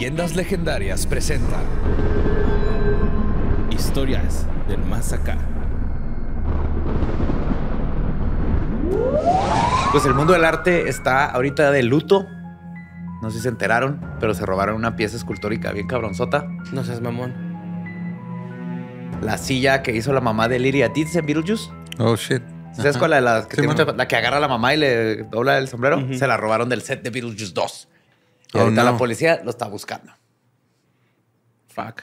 Leyendas Legendarias presenta Historias del Más Acá. Pues el mundo del arte está ahorita de luto. No sé si se enteraron, pero se robaron una pieza escultórica bien cabronzota. No seas mamón. La silla que hizo la mamá de Liria dice en Beetlejuice. Oh, shit. ¿Sabes cuál? es la, que la, que agarra a la mamá y le dobla el sombrero. Se la robaron del set de Beetlejuice 2. Y ahorita oh, la policía lo está buscando. Fuck.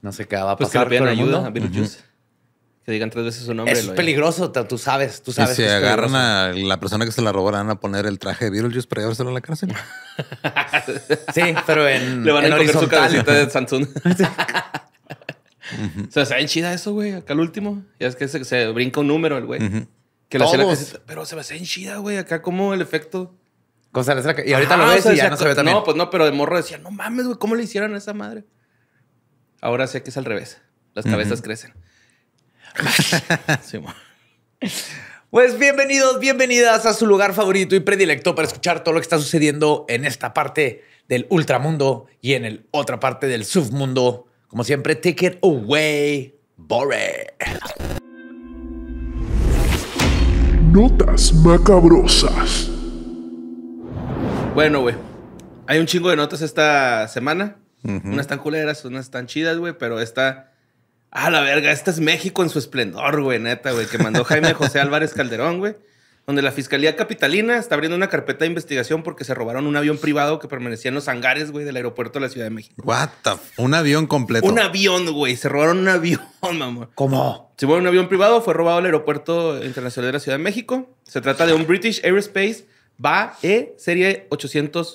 No sé qué va a pues pasar. Que el ayuda a Que digan tres veces su nombre. es peligroso, tú sabes, tú sabes. Y si agarran a la persona que se la robó, van a poner el traje de Beetlejuice para llevárselo a la cárcel. sí, pero en. Le van a poner su cabecita de Samsung. Se -huh. O sea, se chida eso, güey. Acá el último. Ya es que se, brinca un número el güey. la Pero se me a hacer chida, güey. Acá como el efecto y ahorita lo ves y ya no se ve tan No, pues no, pero de morro decía, no mames, güey, ¿cómo le hicieron a esa madre? Ahora sé que es al revés. Las cabezas crecen. pues bienvenidos, bienvenidas a su lugar favorito y predilecto para escuchar todo lo que está sucediendo en esta parte del ultramundo y en el otra parte del submundo. Como siempre, take it away, Bore. Notas macabrosas. Bueno, güey. Hay un chingo de notas esta semana. Unas tan culeras, unas están chidas, güey, pero esta. a la verga, esta es México en su esplendor, güey, neta, güey, que mandó Jaime José Álvarez Calderón, güey, donde la Fiscalía Capitalina está abriendo una carpeta de investigación porque se robaron un avión privado que permanecía en los hangares, güey, del aeropuerto de la Ciudad de México. What un avión completo. Un avión, güey, se robaron un avión, mamá. ¿Cómo? Se fue un avión privado, fue robado al aeropuerto internacional de la Ciudad de México. Se trata de un British Aerospace Va E, serie 800A.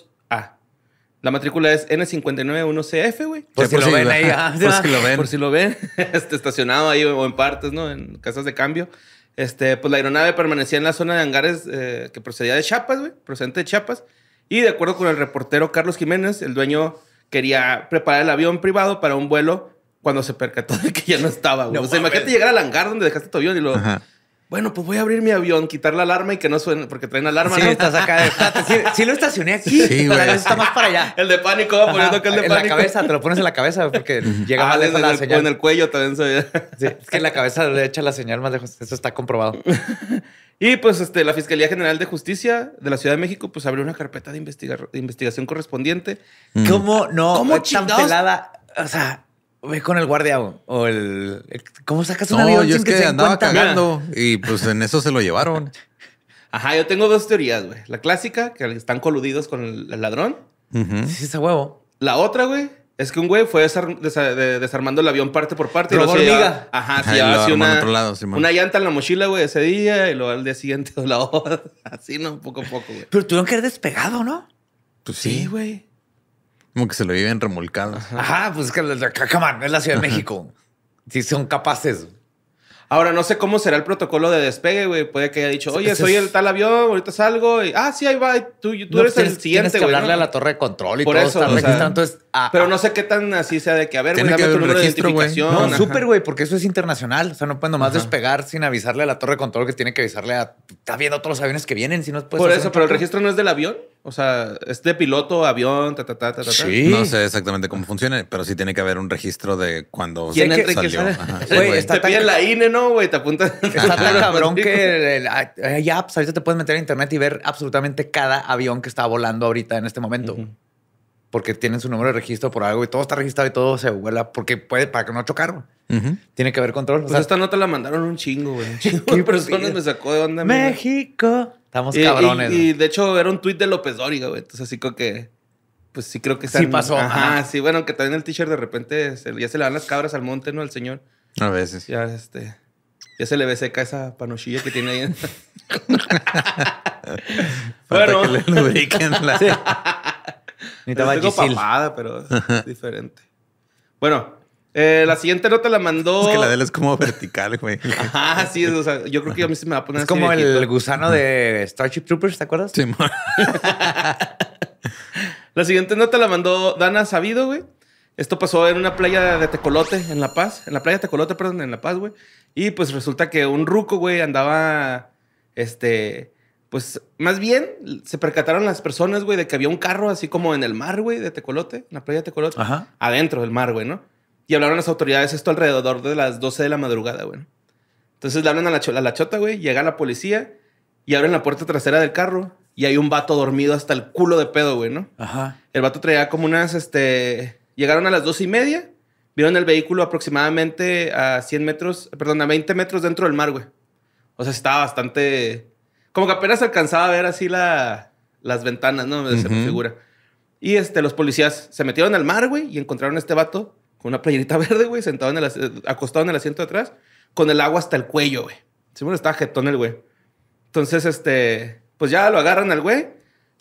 La matrícula es N591CF, güey. Por, si, lo ven ahí, por si lo ven Por si lo ven. Este, estacionado ahí o en partes, ¿no? En casas de cambio. Este, pues la aeronave permanecía en la zona de hangares eh, que procedía de Chiapas, güey. Procedente de Chiapas. Y de acuerdo con el reportero Carlos Jiménez, el dueño quería preparar el avión privado para un vuelo cuando se percató de que ya no estaba, güey. o sea, imagínate llegar al hangar donde dejaste tu avión y lo bueno, pues voy a abrir mi avión, quitar la alarma y que no suene, porque traen alarma. ¿no? estás acá. sí, lo estacioné aquí, sí, eso está más para allá. El de pánico, va poniendo que el de pánico. En la cabeza, te lo pones en la cabeza porque llega ah, más la señal. en el cuello también se Sí, es que en la cabeza le echa la señal más lejos. Eso está comprobado. y pues este, la Fiscalía General de Justicia de la Ciudad de México pues abrió una carpeta de, investigación correspondiente. ¿Cómo no? ¿Cómo tan pelada? O sea, Ve con el guardia o el. ¿Cómo sacas un no, avión? yo es que, se andaba cagando y pues en eso se lo llevaron. Ajá, yo tengo dos teorías, güey. La clásica, que están coludidos con el, ladrón. Uh Sí, ese huevo. La otra, güey, es que un güey fue desarmando el avión parte por parte. y hormiga. Ajá, Ajá, se una, sí, una llanta en la mochila, güey, ese día y luego al día siguiente la otra. Así, ¿no? Poco a poco, güey. Pero tuvieron que haber despegado, ¿no? Pues sí, güey. Como que se lo viven remolcando. Ajá. pues es que come on, es la Ciudad de México. Si sí son capaces. Ahora, no sé cómo será el protocolo de despegue, güey. Puede que haya dicho, oye, soy el tal avión, ahorita salgo. ah, sí, ahí va. Tú, tú eres el siguiente, Tienes que hablarle a la torre de control y Por todo eso, ah, pero ah. no sé qué tan así sea de que, a ver, güey, dame tu número de identificación. No, súper, güey, porque eso es internacional. O sea, no puedes nomás despegar sin avisarle a la torre de control que tiene que avisarle a... Está viendo todos los aviones que vienen, si no puedes... Por eso, pero el registro no es del avión. O sea, es de piloto, avión, ta, ta, ta, ta, ta. Sí. No sé exactamente cómo funciona, pero sí tiene que haber un registro de cuando salió. está te la INE, ¿no, güey? Te apuntas. Está tan cabrón que hay apps. Ah, eh, pues, ahorita te puedes meter a internet y ver absolutamente cada avión que está volando ahorita en este momento. Porque tienen su número de registro por algo y todo está registrado y todo se vuela porque puede, para que no chocaron. Tiene que haber control. Pues o sea, esta nota la mandaron un chingo, güey. Un chingo de personas me sacó de onda. México. Estamos cabrones. Y, de hecho era un tuit de López Dóriga, güey. Entonces así como que... Pues sí creo que... Sí pasó. Ajá, sí. Bueno, que también el teacher de repente ya se le van las cabras al monte, ¿no? Al señor. A veces. Ya este... Ya se le ve seca esa panochilla que tiene ahí. bueno. Que le lubriquen la... Sí. Necesitaba pues pero es diferente. Bueno, eh, la siguiente nota la mandó. Es que la de él es como vertical, güey. Ajá, sí, o sea, yo creo que a mí se me va a poner. Es como el gusano de Starship Troopers, ¿te acuerdas? Sí, La siguiente nota la mandó Dana Sabido, güey. Esto pasó en una playa de Tecolote, en La Paz. En la playa de Tecolote, perdón, en La Paz, güey. Y pues resulta que un ruco, güey, andaba. Este. Pues más bien se percataron las personas, güey, de que había un carro así como en el mar, güey, de Tecolote, en la playa de Tecolote. Ajá. Adentro del mar, güey, ¿no? Y hablaron las autoridades esto alrededor de las 12 de la madrugada, güey. Entonces le hablan a la, chota, güey. Llega la policía y abren la puerta trasera del carro y hay un vato dormido hasta el culo de pedo, güey, ¿no? Ajá. El vato traía como unas, este... Llegaron a las 12 y media, vieron el vehículo aproximadamente a 100 metros, perdón, a 20 metros dentro del mar, güey. O sea, estaba bastante... Como que apenas alcanzaba a ver así la, las ventanas, ¿no? Se me figura. Y este, los policías se metieron al mar, güey, y encontraron este vato con una playerita verde, güey, sentado en el, acostado en el asiento de atrás, con el agua hasta el cuello, güey. bueno estaba jetón el güey. Entonces, este, pues ya lo agarran al güey,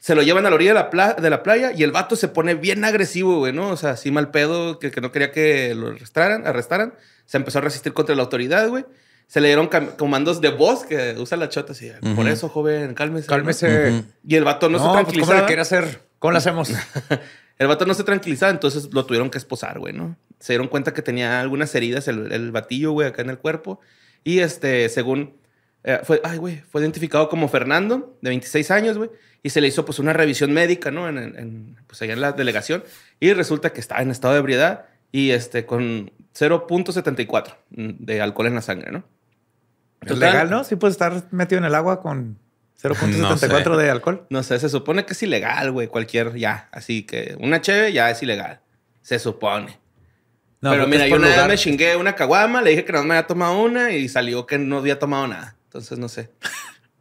se lo llevan a la orilla de la, playa y el vato se pone bien agresivo, güey, ¿no? O sea, así mal pedo, que, no quería que lo arrestaran, arrestaran. Se empezó a resistir contra la autoridad, güey se le dieron comandos de voz que usa la chota así. Por eso, joven, cálmese. Cálmese. Y el vato no, se tranquilizaba. Pues, ¿Cómo quiere hacer? ¿Cómo lo hacemos? el vato no se tranquilizaba, entonces lo tuvieron que esposar, güey, ¿no? se dieron cuenta que tenía algunas heridas el, batillo, güey, acá en el cuerpo. Y este, según eh, fue, ay, güey, fue identificado como Fernando, de 26 años, güey, y se le hizo pues una revisión médica, ¿no? En, pues allá en la delegación, y resulta que estaba en estado de ebriedad y este, con 0.74 de alcohol en la sangre, ¿no? es legal, ¿no? Sí puede estar metido en el agua con 0.74 de alcohol. No sé, se supone que es ilegal, güey, cualquier, ya, así que una cheve ya es ilegal, se supone pero mira, yo una me chingué una caguama, le dije que no me había tomado una y salió que no había tomado nada. Entonces, no sé.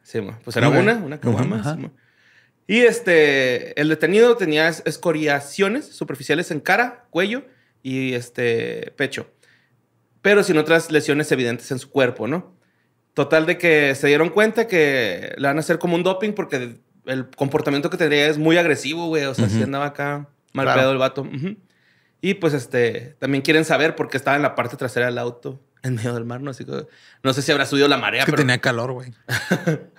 Sí, pues era una, una caguama. y este, el detenido tenía escoriaciones superficiales en cara, cuello y este, pecho. Pero sin otras lesiones evidentes en su cuerpo, ¿no? Total de que se dieron cuenta que le van a hacer como un doping porque el comportamiento que tendría es muy agresivo, güey. O sea, si andaba acá mal el vato. Ajá. Y pues este, también quieren saber por qué estaba en la parte trasera del auto, en medio del mar, no, no sé si habrá subido la marea. que tenía calor, güey.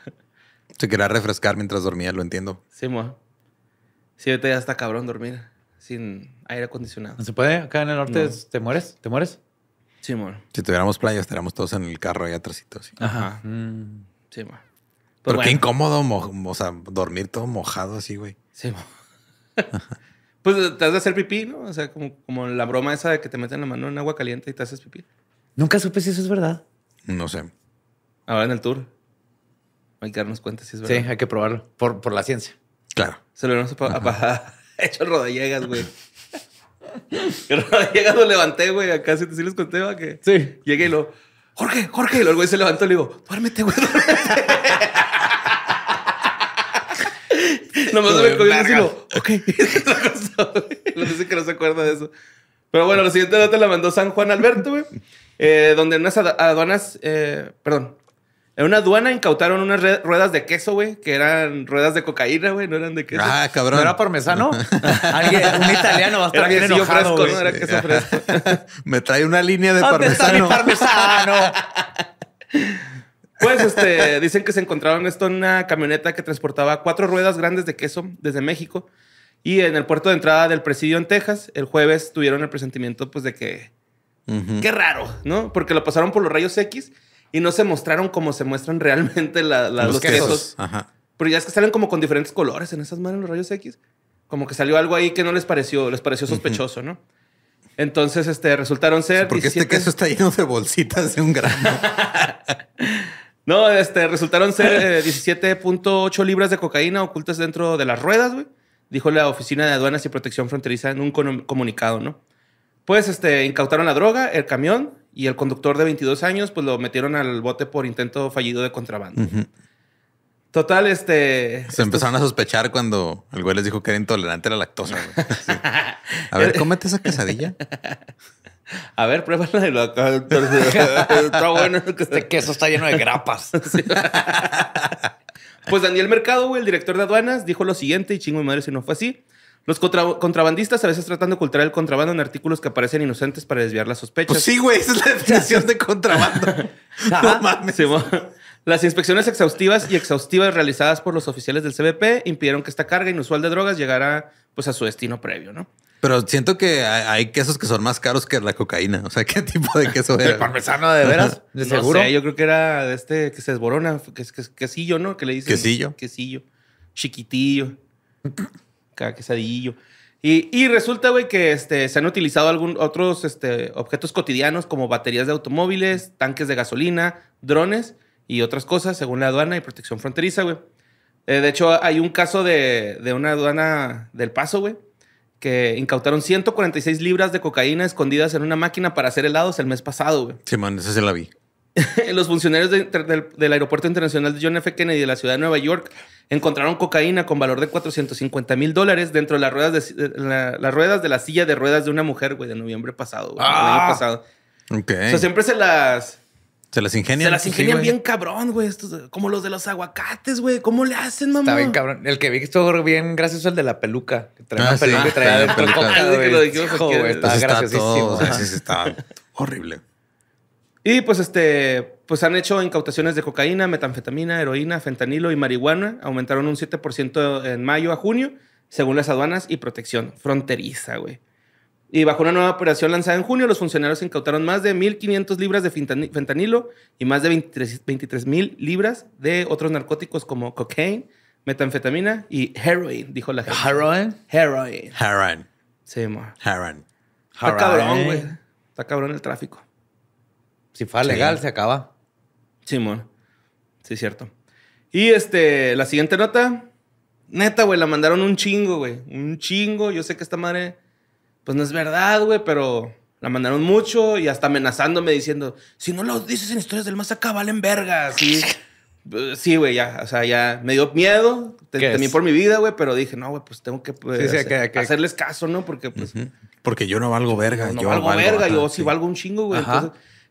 Se quería refrescar mientras dormía, lo entiendo. Sí, mo. Sí, ahorita ya está cabrón dormir sin aire acondicionado. ¿No se puede? Acá en el norte te mueres, te mueres. Sí, mo. Si tuviéramos playas, estaríamos todos en el carro ahí atrásito. Ajá. Sí, mo. Mm. Pues pero incómodo, o dormir todo mojado así, güey. Sí, mo. Pues te has de hacer pipí, ¿no? O sea, como, como la broma esa de que te meten la mano en agua caliente y te haces pipí. Nunca supe si eso es verdad. No sé. Ahora en el tour. Hay que darnos cuenta si es verdad. Sí, hay que probarlo. Por, por la ciencia. Claro. Se lo hemos hecho rodallegas, güey. rodallegas lo levanté, güey. Acá sí, les conté, ¿va? Que sí. Llegué y lo... Jorge, Jorge. Y luego el güey se levantó y le digo, duérmete, güey, Nomás me cogió y decirlo. Ok. Lo dice que no se acuerda de eso. Pero bueno, la siguiente nota la mandó San Juan Alberto, güey. Eh, donde en unas aduanas, eh, perdón, en una aduana incautaron unas ruedas de queso, güey, que eran ruedas de cocaína, güey, no eran de queso. Ah, cabrón. ¿No era parmesano? Alguien, un italiano va a estar bien enojado, fresco, ¿no? Era queso fresco. Me trae una línea de parmesano. Está parmesano? Pues este, dicen que se encontraron esto en una camioneta que transportaba cuatro ruedas grandes de queso desde México. Y en el puerto de entrada del presidio en Texas, el jueves tuvieron el presentimiento pues de que... Qué raro, ¿no? Porque lo pasaron por los rayos X y no se mostraron como se muestran realmente los, quesos. Pero ya es que salen como con diferentes colores en esas manos los rayos X. Como que salió algo ahí que no les pareció, les pareció sospechoso, ¿no? Entonces, este, resultaron ser... porque este queso está lleno de bolsitas de un grano. No, este, resultaron ser 17.8 eh, libras de cocaína ocultas dentro de las ruedas, güey. Dijo la Oficina de Aduanas y Protección Fronteriza en un comunicado, ¿no? Pues este, incautaron la droga, el camión y el conductor de 22 años, pues lo metieron al bote por intento fallido de contrabando. Total, este. Se empezaron a sospechar cuando el güey les dijo que era intolerante a la lactosa. A ver, cómete esa quesadilla. A ver, pruébala de lactosa. está bueno. Este queso está lleno de grapas. Pues Daniel Mercado, güey, el director de aduanas, dijo lo siguiente, y chingo mi madre si no fue así. Los contrabandistas a veces tratan de ocultar el contrabando en artículos que aparecen inocentes para desviar las sospechas. Pues sí, güey, esa es la definición de contrabando. no mames. Las inspecciones exhaustivas y exhaustivas realizadas por los oficiales del CBP impidieron que esta carga inusual de drogas llegara pues, a su destino previo, ¿no? Pero siento que hay, quesos que son más caros que la cocaína. O sea, ¿qué tipo de queso era? ¿De parmesano de veras? ¿De no Sé, yo creo que era de este que se desborona, que, que, quesillo, ¿no? Que le dicen. Quesillo. Quesillo. Chiquitillo. quesadillo. Y, resulta, güey, que este, se han utilizado algún, otros este, objetos cotidianos como baterías de automóviles, tanques de gasolina, drones y otras cosas, según la aduana y protección fronteriza, güey. Eh, de hecho, hay un caso de, una aduana del Paso, güey, que incautaron 146 libras de cocaína escondidas en una máquina para hacer helados el mes pasado, güey. Sí, man, esa se la vi. los funcionarios del, Aeropuerto Internacional de John F. Kennedy de la ciudad de Nueva York encontraron cocaína con valor de 450 mil dólares dentro de las ruedas de, la, las ruedas de la silla de ruedas de una mujer, güey, de noviembre pasado, güey, ah, pasado. Okay. O sea, siempre se las se las ingenian. Se las bien cabrón, güey. Como los de los aguacates, güey. ¿Cómo le hacen, mamá? Está bien cabrón. El que vi que estuvo bien gracias, es el de la peluca. Que trae ah, una peluca trae la peluca. está graciosísimo. está horrible. Y pues este, pues han hecho incautaciones de cocaína, metanfetamina, heroína, fentanilo y marihuana. Aumentaron un 7% en mayo a junio, según las aduanas y protección fronteriza, güey. Y bajo una nueva operación lanzada en junio, los funcionarios incautaron más de 1.500 libras de fentanilo y más de 23.000 libras de otros narcóticos como cocaine, metanfetamina y heroin, dijo la gente. ¿Heroin? Heroin. Heroin. Sí, amor. Heroin. Está cabrón, güey. Está cabrón el tráfico. Si fue legal, se acaba. Simón. Sí, sí, cierto. Y este, la siguiente nota. Neta, güey, la mandaron un chingo, güey. Un chingo. Yo sé que esta madre pues no es verdad, güey, pero la mandaron mucho y hasta amenazándome diciendo, si no lo dices en historias del más acá, valen vergas. Sí, güey, ya, o sea, ya me dio miedo, también por mi vida, güey, pero dije, no, güey, pues tengo que, pues, hacerles caso, ¿no? Porque, pues... Porque yo no valgo verga. No, yo valgo, verga, yo sí valgo un chingo, güey.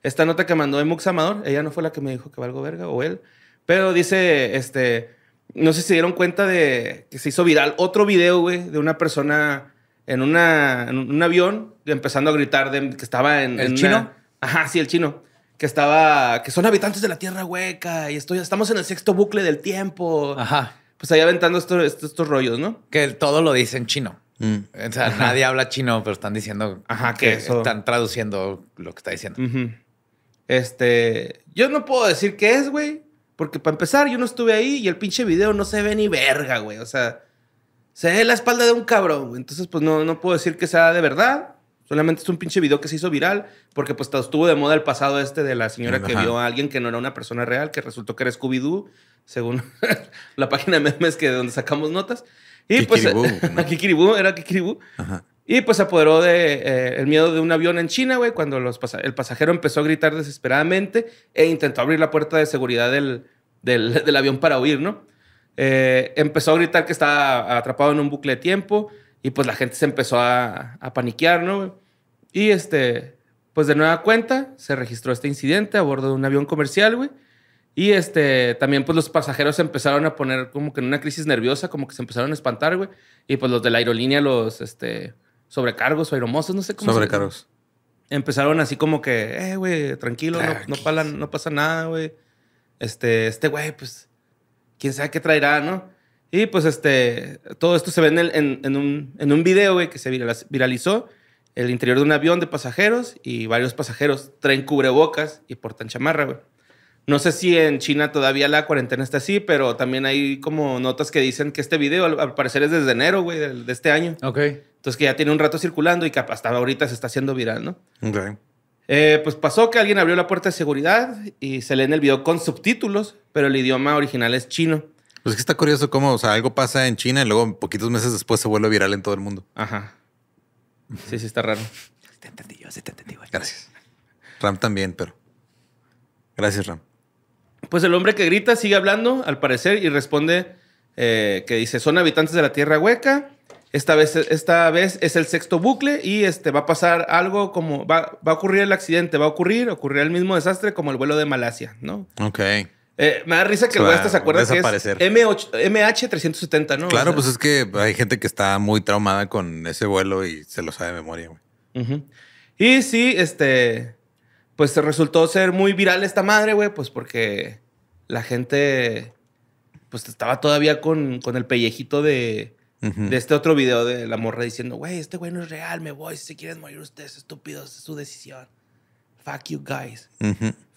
esta nota que mandó Emux Amador, ella no fue la que me dijo que valgo verga, o él, pero dice, este, no sé si se dieron cuenta de que se hizo viral otro video, güey, de una persona en, una, en un avión empezando a gritar de, que estaba en... ¿El chino? ajá, sí, el chino. Que estaba... Que son habitantes de la Tierra Hueca y estoy, estamos en el sexto bucle del tiempo. Ajá. Pues ahí aventando estos rollos, ¿no? Que todo lo dice en chino. Mm. O sea, nadie habla chino, pero están diciendo... Ajá, que, Están traduciendo lo que está diciendo. Este... Yo no puedo decir qué es, güey. Porque para empezar, yo no estuve ahí y el pinche video no se ve ni verga, güey. O sea se ve la espalda de un cabrón. Entonces, pues no, no puedo decir que sea de verdad. Solamente es un pinche video que se hizo viral porque pues estuvo de moda el pasado este de la señora que vio a alguien que no era una persona real, que resultó que era Scooby-Doo, según la página de memes que de donde sacamos notas. Y pues aquí Kikiribú, era Kikiribú. Y pues se apoderó de, eh, el miedo de un avión en China, güey, cuando los el pasajero empezó a gritar desesperadamente e intentó abrir la puerta de seguridad del, del, del avión para huir, ¿no? Eh, empezó a gritar que estaba atrapado en un bucle de tiempo y pues la gente se empezó a, paniquear, ¿no? Y este, pues de nueva cuenta se registró este incidente a bordo de un avión comercial, güey. Y este, también pues los pasajeros se empezaron a poner como que en una crisis nerviosa, como que se empezaron a espantar, güey. Y pues los de la aerolínea, los este, sobrecargos o aeromosos, no sé cómo. Sobrecargos. empezaron así como que, eh, güey, tranquilo, no, no, pasa nada, güey. Este, este güey, pues quién sabe qué traerá, ¿no? Y pues este, todo esto se ve en, en, un, en un, video, güey, que se viralizó. El interior de un avión de pasajeros y varios pasajeros traen cubrebocas y portan chamarra, güey. No sé si en China todavía la cuarentena está así, pero también hay como notas que dicen que este video al, parecer es desde enero, güey, de, de este año. Ok. Entonces que ya tiene un rato circulando y que hasta ahorita se está haciendo viral, ¿no? Ok. Eh, pues pasó que alguien abrió la puerta de seguridad y se lee en el video con subtítulos, pero el idioma original es chino. Pues es que está curioso cómo, o sea, algo pasa en China y luego poquitos meses después se vuelve viral en todo el mundo. Ajá. Sí, sí, está raro. te entendí yo, sí te entendí, Gracias. Ram también, pero. Gracias, Ram. Pues el hombre que grita sigue hablando, al parecer, y responde eh, que dice: Son habitantes de la tierra hueca, esta vez, esta vez es el sexto bucle y este, va a pasar algo como. Va, a ocurrir el accidente, va a ocurrir, ocurrirá el mismo desastre como el vuelo de Malasia, ¿no? Ok. Eh, me da risa que el güey hasta este se acuerda que es MH370, ¿no? Claro, pues es que hay gente que está muy traumada con ese vuelo y se lo sabe de memoria, güey. Y sí, este. Pues resultó ser muy viral esta madre, güey, pues porque la gente. Pues estaba todavía con, con el pellejito de de este otro video de la morra diciendo, güey, este güey no es real, me voy. Si se quieren morir ustedes, estúpidos, es su decisión. Fuck you guys.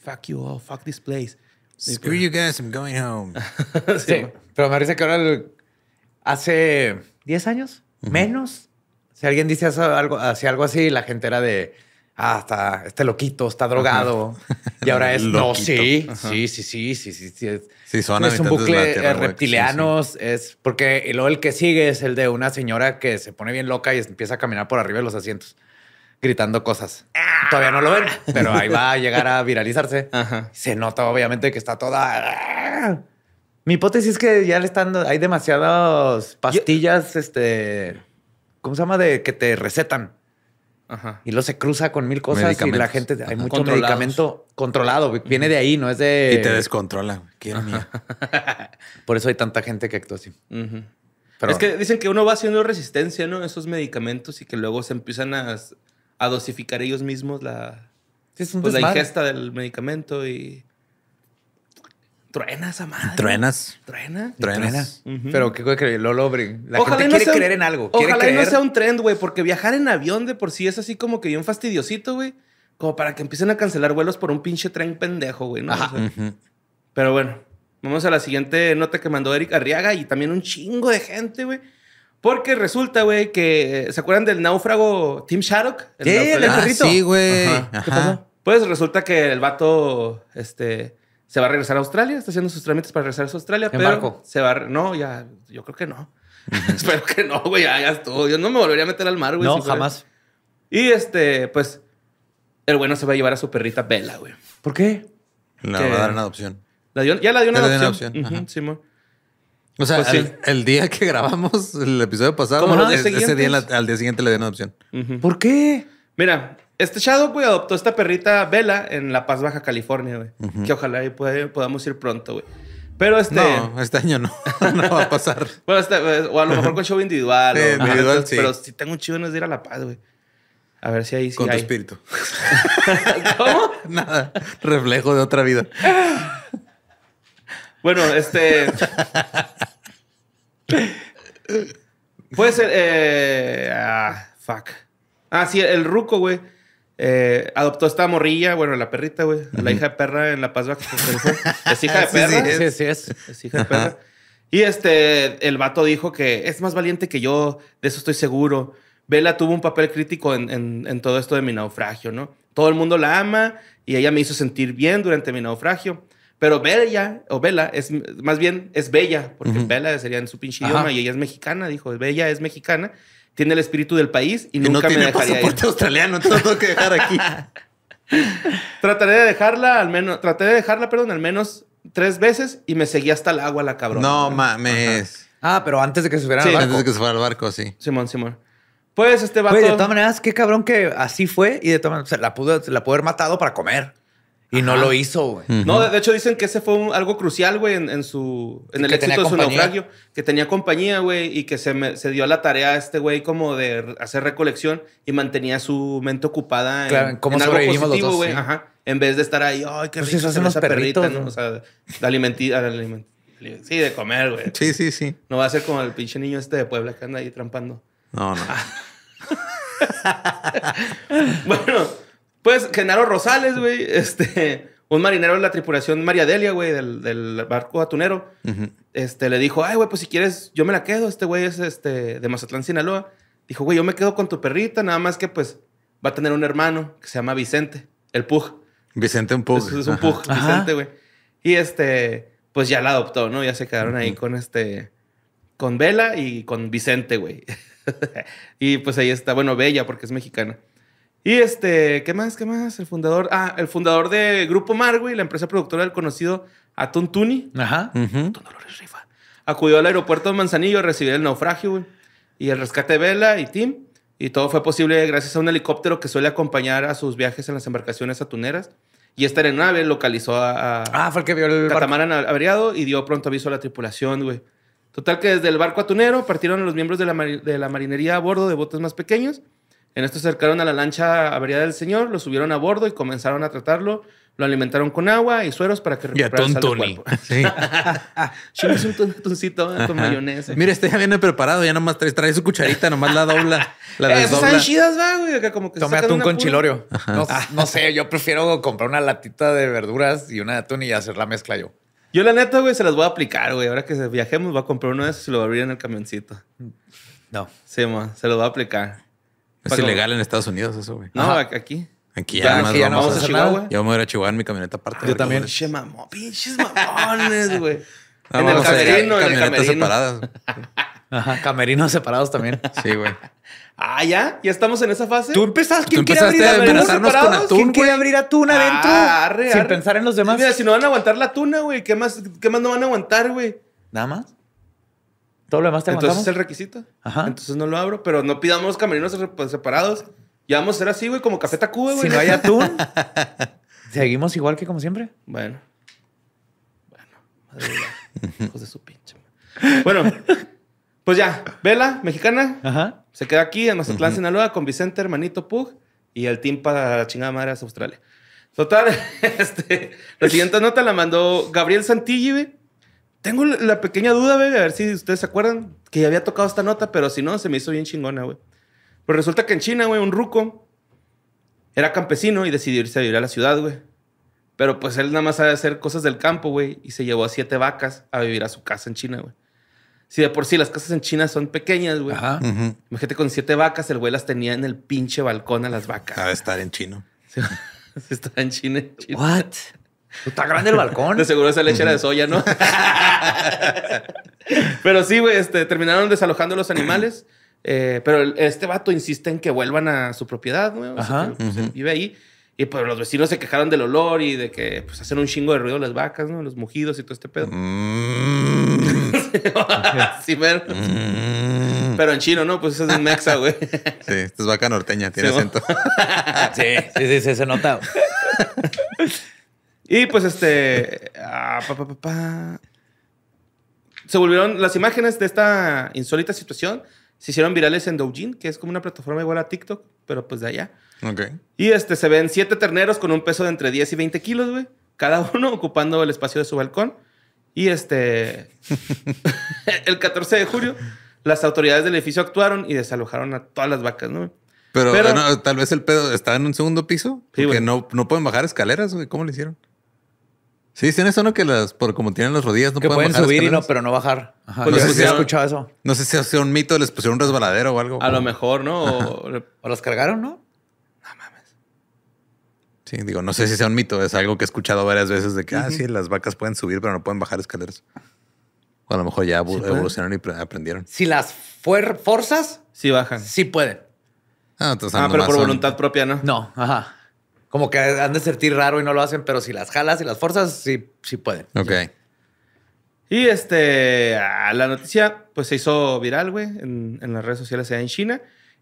Fuck you all. Fuck this place. Screw you guys, I'm going home. pero me parece que ahora hace 10 años, menos, si alguien dice algo, algo así, la gente era de ah, está, este loquito, está drogado. Y ahora es, no, sí, sí, sí, sí, sí, sí, son es un bucle eh, reptilianos, es porque luego el que sigue es el de una señora que se pone bien loca y empieza a caminar por arriba de los asientos gritando cosas. Todavía no lo ven, pero ahí va a llegar a viralizarse. Se nota obviamente que está toda... Mi hipótesis es que ya le están, hay demasiadas pastillas, este, ¿cómo se llama? De que te recetan. Y luego se cruza con mil cosas y la gente, hay mucho medicamento controlado, viene de ahí, no es de... Y te descontrola, Por eso hay tanta gente que actúa así. Es que dicen que uno va haciendo resistencia, ¿no? Esos medicamentos y que luego se empiezan a, dosificar ellos mismos la, pues, la ingesta del medicamento y Truenas, amado. ¿Truenas? Truenas. Truenas. Pero qué que lo logre. La ojalá gente no quiere creer en algo. ojalá no sea un trend, güey, porque viajar en avión de por sí es así como que bien fastidiosito, güey. Como para que empiecen a cancelar vuelos por un pinche tren pendejo, güey. ¿no? Pero bueno, vamos a la siguiente nota que mandó Eric Arriaga y también un chingo de gente, güey. Porque resulta, güey, que eh, ¿se acuerdan del náufrago Tim Shadok? El, el ah, Sí, güey. Pues resulta que el vato, este, se va a regresar a Australia, está haciendo sus trámites para regresar a Australia, pero se va, no, ya, yo creo que no. Espero que no, güey, ya, ya estuvo. Yo no me volvería a meter al mar, güey. No, jamás. Y este, pues, el bueno se va a llevar a su perrita Bella, güey. ¿Por qué? La va a dar una adopción. ya la dio una adopción. una adopción. O sea, pues el día que grabamos el episodio pasado, ese día al, día siguiente le dieron adopción. ¿Por qué? Mira, este Shadow, güey, adoptó esta perrita Vela en La Paz, Baja California, güey. Que ojalá ahí podamos ir pronto, güey. Pero este. No, este año no. no va a pasar. bueno, este, eh, o a lo mejor con show individual. Sí, individual, sí. Pero si tengo un chido no es de ir a La Paz, güey. A ver si ahí sí. Con tu espíritu. ¿Cómo? Nada. Reflejo de otra vida. bueno, este. Puede ser. Eh, ah, fuck. Ah, sí, el ruco, güey eh, adoptó esta morrilla, bueno, la perrita, güey, la hija de perra en La Paz, Baja Es hija de ah, perra. Sí, sí, es. es. hija de perra. Y este, el vato dijo que es más valiente que yo, de eso estoy seguro. Vela tuvo un papel crítico en, todo esto de mi naufragio, ¿no? Todo el mundo la ama y ella me hizo sentir bien durante mi naufragio. Pero Bella, o Bella, es más bien es Bella, porque Vela sería en su pinche idioma y ella es mexicana, dijo. Bella es mexicana tiene el espíritu del país y, nunca no tiene me dejaría pasaporte ir. australiano, entonces tengo que dejar aquí. trataré de dejarla al menos, traté de dejarla, perdón, al menos tres veces y me seguí hasta el agua la cabrona. No mames. Ah, pero antes de que se fuera al barco. Antes de que se fuera al barco, sí. Simón, Simón. Pues este vato... Oye, de todas maneras, qué cabrón que así fue y de todas maneras o la pudo, la pudo haber matado para comer. Y no lo hizo, güey. No, de, hecho dicen que ese fue algo crucial, güey, en, su, en el éxito de su compañía? naufragio. Que tenía compañía, güey, y que se, me, se dio la tarea a este güey como de hacer recolección y mantenía su mente ocupada claro, en, ¿cómo en algo positivo, güey. En vez de estar ahí, ay, qué pues rico, pues esa perrita, ¿no? ¿no? O sea, de alimentar, Sí, de comer, güey. Sí, sí, sí. No va a ser como el pinche niño este de Puebla que anda ahí trampando. No, no. bueno... Pues Genaro Rosales, güey, este, un marinero de la tripulación María Delia, güey, del, barco atunero, este, le dijo, ay, güey, pues si quieres, yo me la quedo. Este güey es este, de Mazatlán, Sinaloa. Dijo, güey, yo me quedo con tu perrita, nada más que pues va a tener un hermano que se llama Vicente, el Pug. Vicente un Pug. Es, un Vicente, güey. Y este, pues ya la adoptó, ¿no? Ya se quedaron ahí con este, con Vela y con Vicente, güey. y pues ahí está, bueno, Bella, porque es mexicana. Y este, ¿qué más? ¿Qué más? El fundador, ah, el fundador de Grupo Margui, la empresa productora del conocido Atun Tuni. Ajá. Dolores Rifa. Acudió al aeropuerto de Manzanillo a recibir el naufragio, güey. Y el rescate de Vela y Tim. Y todo fue posible gracias a un helicóptero que suele acompañar a sus viajes en las embarcaciones atuneras. Y esta aeronave localizó a, ah, fue el que vio el catamarán averiado y dio pronto aviso a la tripulación, güey. Total que desde el barco atunero partieron los miembros de la, de la marinería a bordo de botes más pequeños en esto se acercaron a la lancha averiada del señor, lo subieron a bordo y comenzaron a tratarlo. Lo alimentaron con agua y sueros para que recuperara sal del cuerpo. Sí. un tontoncito ¿eh? con mayonesa. Mira, este ya viene preparado. Ya nomás trae, trae su cucharita, nomás la dobla. La desdobla. Esas chidas, va, güey. Acá como que Tome atún con chilorio. Ah. No, sé, yo prefiero comprar una latita de verduras y una de atún y hacer la mezcla yo. Yo la neta, güey, se las voy a aplicar, güey. Ahora que viajemos, voy a comprar uno de esos y lo voy a abrir en el camioncito. No. Sí, se lo voy a aplicar. Es ilegal en Estados Unidos eso, güey. No, aquí. Aquí ya, más vamos, no vamos a, a Chihuahua. Yo me voy a Chihuahua en mi camioneta aparte. Yo también. Pinche mamón, pinches mamones, güey. Ah, en, el camerino, en el camerino. separadas. Ajá, camerinos separados también. Sí, güey. Ah, ya, ya estamos en esa fase. Tú empezaste, ¿quién quiere abrir atún? Con ¿Quién quiere abrir atún adentro? Sin pensar en los demás. Mira, si no van a aguantar la tuna, güey, ¿qué más, qué más no van a aguantar, güey? Nada más. Todo lo demás te Entonces es el requisito. Ajá. Entonces no lo abro, pero no pidamos camerinos pues, separados. Ya vamos a ser así, güey, como Café Tacuba, güey. Si no hay atún, seguimos igual que como siempre. Bueno. Bueno, madre mía. Hijos de su pinche. Bueno, pues ya. Vela, mexicana. Ajá. Se queda aquí en Mazatlán, Sinaloa, con Vicente, hermanito Pug y el team para la chingada madre a Australia. Total, este, la siguiente nota la mandó Gabriel Santilli, güey. Tengo la pequeña duda, güey, a ver si ustedes se acuerdan que ya había tocado esta nota, pero si no, se me hizo bien chingona, güey. Pues resulta que en China, güey, un ruco era campesino y decidió irse a vivir a la ciudad, güey. Pero pues él nada más sabe hacer cosas del campo, güey, y se llevó a siete vacas a vivir a su casa en China, güey. Si de por sí las casas en China son pequeñas, güey. Ajá. Imagínate con siete vacas, el güey las tenía en el pinche balcón a las vacas. A estar en chino. Sí, está en China. En China. What? Está grande el balcón. De seguro esa leche era de soya, ¿no? pero sí, güey, este, terminaron desalojando los animales. Eh, pero este vato insiste en que vuelvan a su propiedad, güey. Pues, vive ahí. Y pues los vecinos se quejaron del olor y de que pues hacen un chingo de ruido las vacas, ¿no? Los mugidos y todo este pedo. Mm. sí, pero, mm. pero en chino, ¿no? Pues eso es un mexa, güey. sí, es vaca norteña, tiene acento. sí, sí, sí, se nota. Y pues este. Ah, se volvieron las imágenes de esta insólita situación. Se hicieron virales en Doujin, que es como una plataforma igual a TikTok, pero pues de allá. Y este, se ven siete terneros con un peso de entre 10 y 20 kilos, güey. Cada uno ocupando el espacio de su balcón. Y este. el 14 de julio, las autoridades del edificio actuaron y desalojaron a todas las vacas, ¿no? Pero, tal vez el pedo estaba en un segundo piso. Sí, no, no pueden bajar escaleras, güey. ¿Cómo lo hicieron? Sí, dicen eso, ¿no? Que las, por como tienen las rodillas, no que pueden, subir y no, pero no bajar. Ajá. Pues no, sé si escuchado eso. No sé si es un mito, les pusieron un resbaladero o algo. A lo mejor, ¿no? O... las cargaron, ¿no? No mames. Sí, digo, no sé si sea un mito, es algo que he escuchado varias veces de que, ah, sí, las vacas pueden subir, pero no pueden bajar escaleras. O a lo mejor ya evolucionaron y aprendieron. Si las fuerzas, sí bajan. Sí pueden. Ah, ah, ah pero por voluntad propia, ¿no? No, ajá como que han de sentir raro y no lo hacen, pero si las jalas y las fuerzas sí, sí pueden. Ok. Y este, la noticia pues se hizo viral, güey, en, las redes sociales allá en China.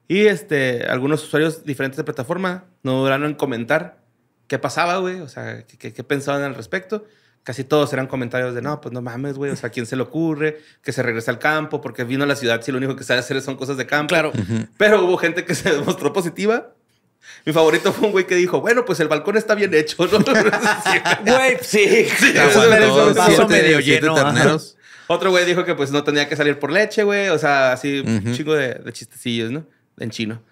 Y este, algunos usuarios diferentes de plataforma no duraron en comentar qué pasaba, güey, o sea, qué, pensaban al respecto. Casi todos eran comentarios de, no, pues no mames, güey, o sea, ¿quién se le ocurre que se regrese al campo? Porque vino a la ciudad si lo único que sabe hacer son cosas de campo. Claro. Pero hubo gente que se demostró positiva mi favorito fue un güey que dijo, bueno, pues el balcón está bien hecho, Güey, sí. sí Otro güey dijo que pues no tenía que salir por leche, güey. O sea, así un chingo de, chistecillos, ¿no? En chino.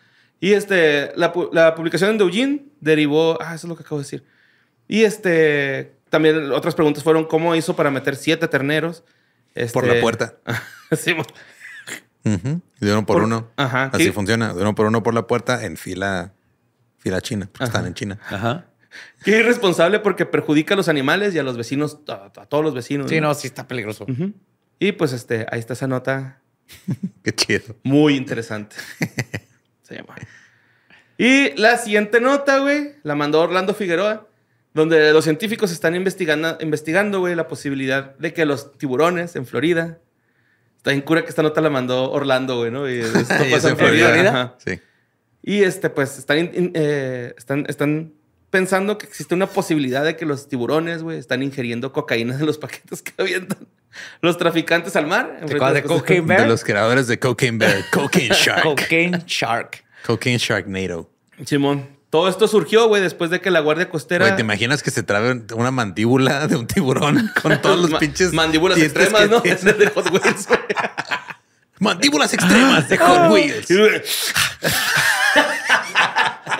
Y este, la, publicación en Eugene derivó... Ah, eso es lo que acabo de decir. Y este, también otras preguntas fueron cómo hizo para meter siete terneros. Este, por la puerta. De uno por, uno. Así funciona. De uno por uno por la puerta en fila fila china, están en China. Ajá. Qué irresponsable porque perjudica a los animales y a los vecinos, a, todos los vecinos. Sí, no, sí está peligroso. Y pues este, ahí está esa nota. Qué chido. Muy interesante. Se llama. Y la siguiente nota, güey, la mandó Orlando Figueroa, donde los científicos están investigando, investigando, güey, la posibilidad de que los tiburones en Florida. Está en cura que esta nota la mandó Orlando, güey, ¿no? Y esto pasa en Florida. Sí. Y este, pues están, eh, están, están pensando que existe una posibilidad de que los tiburones, güey, están ingiriendo cocaína de los paquetes que avientan los traficantes al mar. ¿Te de, de Cocaine Bear? De los creadores de Cocaine Bear, Cocaine Shark. cocaine Shark. Cocaine Shark NATO. Simón. Todo esto surgió, güey, después de que la Guardia Costera. Güey, ¿te imaginas que se trae una mandíbula de un tiburón con todos los pinches. Mandíbulas extremas, ¿no? de Hot Mandíbulas extremas de Hot ah. Wheels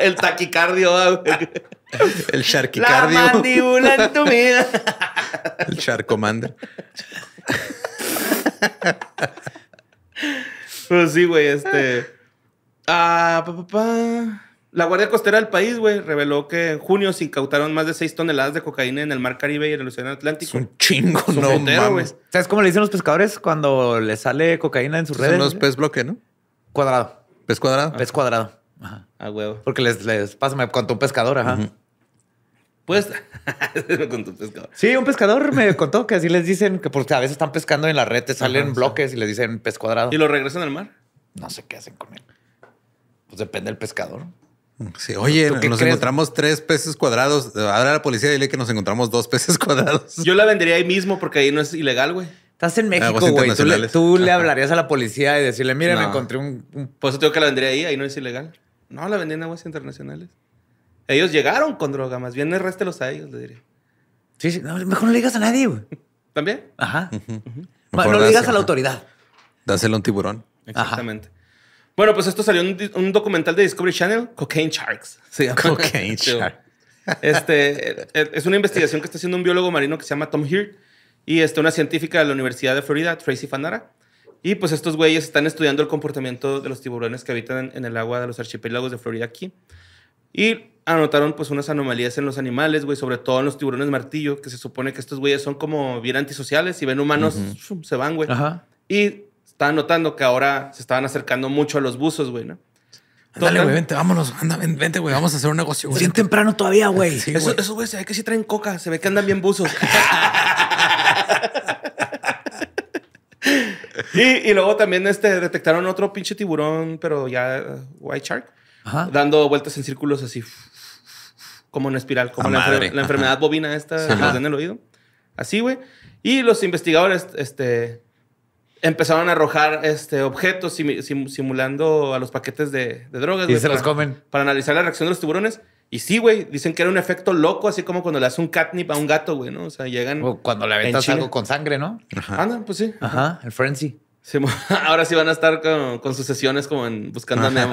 el taquicardio. el charquicardio. La mandíbula en tu vida. el charcomander. pues sí, güey, este. Ah, La Guardia Costera del país, güey, reveló que en junio se incautaron más de 6 toneladas de cocaína en el Mar Caribe y en el Océano Atlántico. Es un chingo, es no ¿Sabes cómo le dicen los pescadores cuando les sale cocaína en sus pues redes? Son los pez bloque, ¿no? Cuadrado. ¿Pez cuadrado? Pez cuadrado. Ajá. a huevo. Porque les, les pasa, me contó un pescador, ajá. Pues, pescador. Sí, un pescador me contó que así les dicen que porque a veces están pescando en la red, te salen bloques y les dicen pez cuadrado. ¿Y lo regresan al mar? No sé qué hacen con él. Pues depende del pescador. Sí, oye, nos encontramos tres peces cuadrados. Ahora la policía dile que nos encontramos dos peces cuadrados. Yo la vendería ahí mismo porque ahí no es ilegal, güey. Estás en ah, pues México, güey. Tú, le, hablarías a la policía y decirle, mire, me encontré un, un... Por tengo que la vendría ahí, ahí no es ilegal. No, la vendían aguas internacionales. Ellos llegaron con droga, más bien los a ellos, le diría. Sí, sí. mejor no le digas a nadie, güey. ¿También? Ajá. no le digas a la autoridad. Dáselo a un tiburón. Exactamente. Bueno, pues esto salió en un, documental de Discovery Channel, Cocaine Sharks. Se llama Cocaine Sharks. Este, eh, es una investigación que está haciendo un biólogo marino que se llama Tom Heard y este, una científica de la Universidad de Florida, Tracy Fanara. Y pues estos güeyes están estudiando el comportamiento de los tiburones que habitan en el agua de los archipiélagos de Florida aquí. Y anotaron pues unas anomalías en los animales, güey, sobre todo en los tiburones martillo, que se supone que estos güeyes son como bien antisociales y ven humanos, se van, güey. Y están notando que ahora se estaban acercando mucho a los buzos, güey, ¿no? Dale, güey, vente, vámonos, anda, vente, güey, vamos a hacer un negocio. Bien temprano todavía, güey. Sí, Eso, esos se ve que sí traen coca, se ve que andan bien buzos. Y, y, luego también este, detectaron otro pinche tiburón, pero ya eh, white shark, dando vueltas en círculos así, como en espiral, como la, enfermedad bobina bovina esta en el oído. Así, güey. Y los investigadores este, empezaron a arrojar este, objetos simulando a los paquetes de, drogas. Y se los comen. Para analizar la reacción de los tiburones. Y sí, güey, dicen que era un efecto loco, así como cuando le haces un catnip a un gato, güey, ¿no? O sea, llegan. cuando le aventas algo con sangre, ¿no? Ajá. no, pues sí. Ajá, el frenzy. ahora sí van a estar con, con sus sesiones como en buscando a Nemo.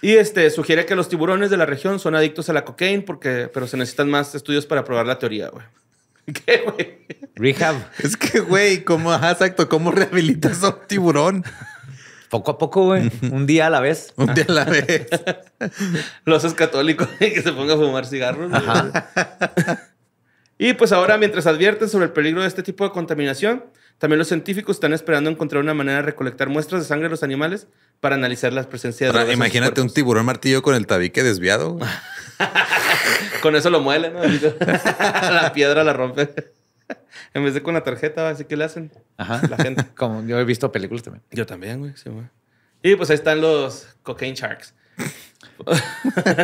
Y este sugiere que los tiburones de la región son adictos a la cocaína, porque, pero se necesitan más estudios para probar la teoría, güey. ¿Qué, güey? Rehab. Es que, güey, ¿cómo, exacto, ¿cómo rehabilitas a un tiburón? Poco a poco, güey. Un día a la vez. Un día a la vez. Los es que se ponga a fumar cigarros. y pues ahora, mientras advierten sobre el peligro de este tipo de contaminación, también los científicos están esperando encontrar una manera de recolectar muestras de sangre de los animales para analizar la presencia de Imagínate un tiburón martillo con el tabique desviado. con eso lo muelen. ¿no? la piedra la rompe. en vez de con la tarjeta, así que le hacen. Ajá. La gente. Como yo he visto películas también. Yo también, güey. Sí, Y pues ahí están los cocaine sharks.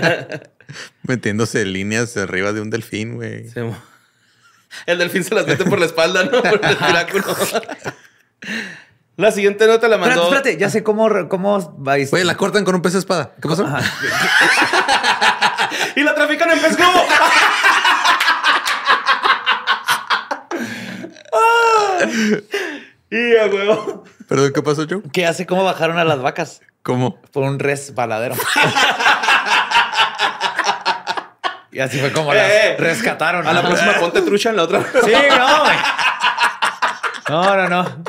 Metiéndose líneas arriba de un delfín, güey. el delfín se las mete por la espalda, ¿no? Por el piráculo. La siguiente nota la mandó. Espérate, ya sé cómo, cómo vais. oye la cortan con un pez de espada. ¿Qué pasó? y la trafican en pez globo. y a Perdón, ¿qué pasó, Joe? ¿Qué hace? ¿Cómo bajaron a las vacas? ¿Cómo? Por un resbaladero. y así fue como las eh, eh. rescataron. A la próxima ponte trucha en la otra. sí, no, No, no, no.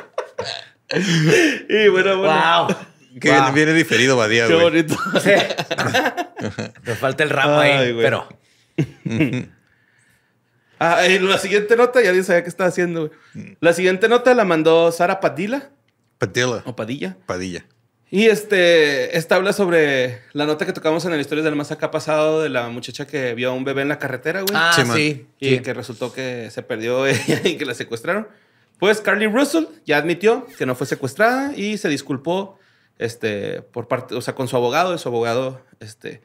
Y bueno, bueno. Wow. Que viene diferido, Badía, Qué bonito. Sí. falta el ramo ahí, pero... Ah, y la siguiente nota, ya dice sabía qué estaba haciendo, güey. Mm. La siguiente nota la mandó Sara Padilla. Padilla. O Padilla. Padilla. Y este, esta habla sobre la nota que tocamos en el Historia del Más Acá pasado de la muchacha que vio a un bebé en la carretera, güey. Ah, sí. y que resultó que se perdió ella y que la secuestraron. Pues Carly Russell ya admitió que no fue secuestrada y se disculpó este, por parte, o sea, con su abogado. Y su abogado este,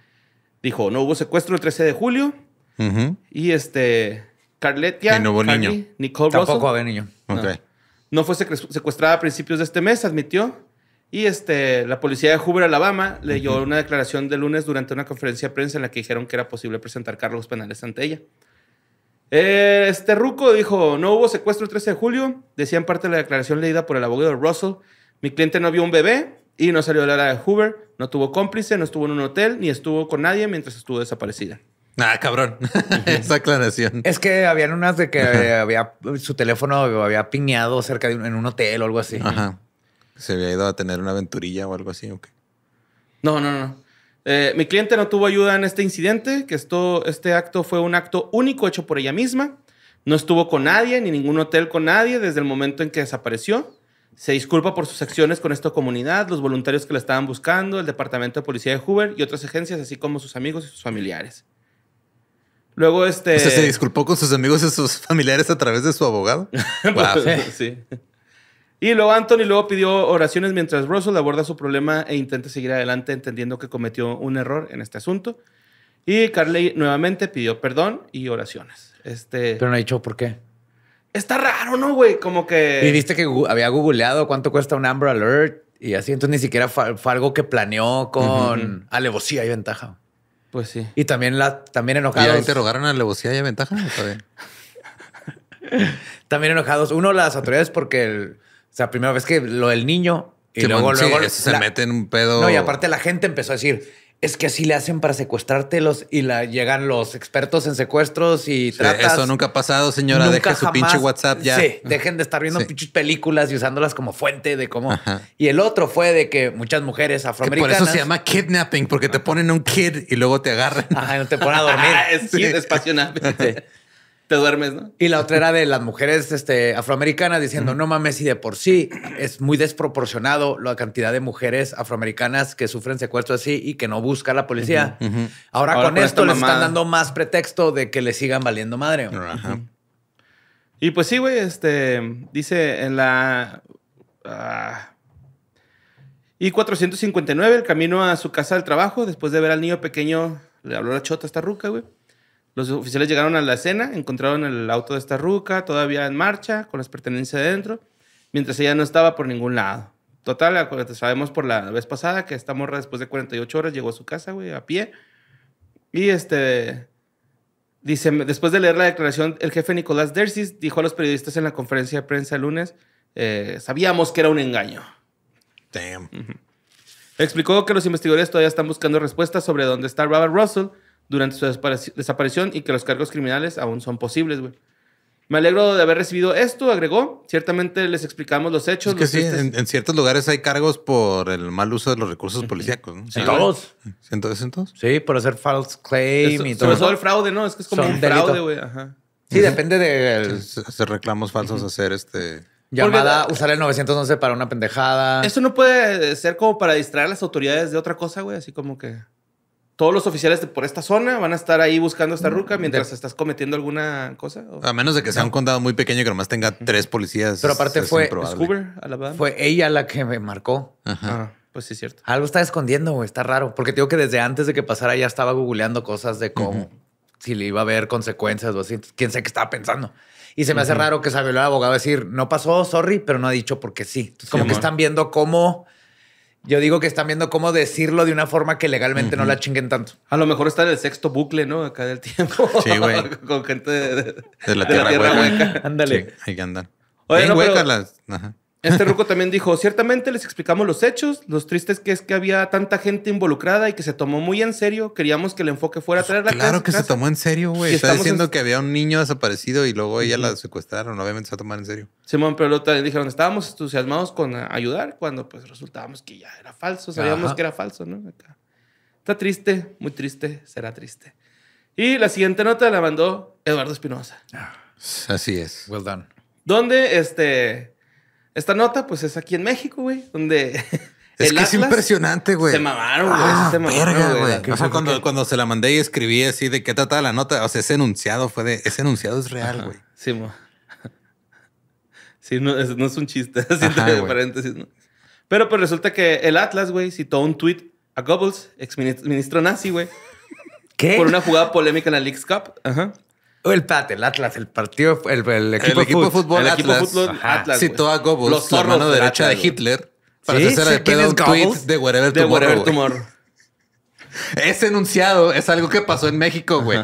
dijo, no hubo secuestro el 13 de julio. Y este, Carletia. No Nicole Tampoco había niño. No. no fue secuestrada a principios de este mes, admitió. Y este, la policía de Hoover, Alabama, leyó una declaración de lunes durante una conferencia de prensa en la que dijeron que era posible presentar cargos penales ante ella. Eh, este Ruco dijo, no hubo secuestro el 13 de julio, decía en parte de la declaración leída por el abogado de Russell, mi cliente no vio un bebé y no salió de la área de Hoover, no tuvo cómplice, no estuvo en un hotel, ni estuvo con nadie mientras estuvo desaparecida. Ah, cabrón. Esa aclaración. Es que habían unas de que había su teléfono había piñado cerca de un, en un hotel o algo así. Ajá. Se había ido a tener una aventurilla o algo así. No, no, no. Eh, mi cliente no tuvo ayuda en este incidente, que esto, este acto fue un acto único hecho por ella misma. No estuvo con nadie, ni ningún hotel con nadie desde el momento en que desapareció. Se disculpa por sus acciones con esta comunidad, los voluntarios que la estaban buscando, el departamento de policía de Hoover y otras agencias, así como sus amigos y sus familiares. Luego este. se disculpó con sus amigos y sus familiares a través de su abogado. Pues, sí. Y luego Anthony luego pidió oraciones mientras Russell aborda su problema e intenta seguir adelante entendiendo que cometió un error en este asunto. Y Carly nuevamente pidió perdón y oraciones. Este... Pero no ha dicho por qué. Está raro, ¿no, güey? Como que... Y viste que había googleado cuánto cuesta un Amber Alert y así. Entonces ni siquiera fue, algo que planeó con alevosía y ventaja. Pues sí. Y también, la, también enojados. ¿Ya interrogaron a Levosía y a Ventaja? también enojados. Uno, las autoridades, porque el, o sea, primera vez que lo del niño y luego, luego se mete en un pedo. No, y aparte la gente empezó a decir, es que así le hacen para los y la, llegan los expertos en secuestros y Eso nunca ha pasado, señora. Deje su pinche WhatsApp ya. Sí, dejen de estar viendo pinches películas y usándolas como fuente de cómo. Y el otro fue de que muchas mujeres afroamericanas. por eso se llama kidnapping, porque te ponen un kid y luego te agarran. no te ponen a dormir. Es despasionadamente te duermes, ¿no? Y la otra era de las mujeres este, afroamericanas diciendo, no mames, y de por sí es muy desproporcionado la cantidad de mujeres afroamericanas que sufren secuestro así y que no busca la policía. Ahora, con, esto les están dando más pretexto de que le sigan valiendo madre. Y pues sí, güey, este, dice en la... Ah, y 459, el camino a su casa del trabajo, después de ver al niño pequeño, le habló la chota a esta ruca, güey. Los oficiales llegaron a la escena, encontraron el auto de esta ruca todavía en marcha, con las pertenencias adentro, mientras ella no estaba por ningún lado. Total, sabemos por la vez pasada que esta morra después de 48 horas llegó a su casa, güey, a pie. Y este, dice, después de leer la declaración, el jefe Nicolás Dersis dijo a los periodistas en la conferencia de prensa el lunes, eh, sabíamos que era un engaño. Damn. Explicó que los investigadores todavía están buscando respuestas sobre dónde está Robert Russell durante su desaparición y que los cargos criminales aún son posibles, güey. Me alegro de haber recibido esto, agregó. Ciertamente les explicamos los hechos. que sí, en, ciertos lugares hay cargos por el mal uso de los recursos policíacos. ¿no? ¿En todos? ¿En todos? Sí, por hacer false claim y todo. Sobre todo el fraude, ¿no? Es que es como un fraude, güey. Sí, depende de... Hacer reclamos falsos, hacer este... Llamada, usar el 911 para una pendejada. Eso no puede ser como para distraer a las autoridades de otra cosa, güey. Así como que todos los oficiales de por esta zona van a estar ahí buscando esta mm, ruca mientras estás cometiendo alguna cosa. A menos de que sea un condado muy pequeño que nomás tenga tres policías. Pero aparte fue Fue ella la que me marcó. Ajá. Ah, pues sí, es cierto. Algo está escondiendo, está raro. Porque digo que desde antes de que pasara ya estaba googleando cosas de cómo, si le iba a haber consecuencias o así. Quién sabe qué estaba pensando. Y se me hace raro que salió el abogado a decir, no pasó, sorry, pero no ha dicho porque sí. como que están viendo cómo yo digo que están viendo cómo decirlo de una forma que legalmente no la chinguen tanto. A lo mejor está en el sexto bucle, ¿no? Acá del tiempo. Sí, güey. Con gente de, la, tierra hueca. Ándale. hay que andar. Oye, Bien hueca las... Ajá. Este ruco también dijo, ciertamente les explicamos los hechos, los tristes que es que había tanta gente involucrada y que se tomó muy en serio, queríamos que el enfoque fuera a pues traer la Claro que se tomó en serio, güey. Está diciendo que había un niño desaparecido y luego ella la secuestraron, obviamente se va a tomar en serio. Simón, pero también dijeron, estábamos entusiasmados con ayudar cuando pues resultábamos que ya era falso, sabíamos que era falso, ¿no? Acá. Está triste, muy triste, será triste. Y la siguiente nota la mandó Eduardo Espinosa. Así es. Well done. Donde este esta nota, pues es aquí en México, güey, donde. Es el Atlas, es impresionante, güey. Se mamaron, güey. Ah, se mamaron, güey. cuando, se la mandé y escribí así de qué trataba la nota, o sea, ese enunciado fue de. Ese enunciado es real, güey. Sí, mo. Sí, no es, un chiste. Así entre paréntesis, Pero pues resulta que el Atlas, güey, citó un tweet a Goebbels, ex ministro nazi, güey. ¿Qué? Por una jugada polémica en la League's Cup. Ajá. O oh, El, el Atlas, el partido, el, equipo, de fútbol, Atlas. Citó a Goebbels, la mano derecha de Hitler, para hacerse la de pedo un tweet de Whatever Tomorrow. Ese enunciado es algo que pasó en México, güey.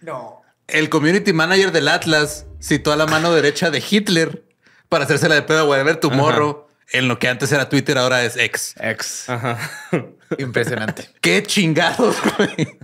No. El community manager del Atlas citó a la mano derecha de Hitler para hacerse la de pedo a Whatever Tomorrow. En lo que antes era Twitter, ahora es ex. Ex. Impresionante. Qué chingados, güey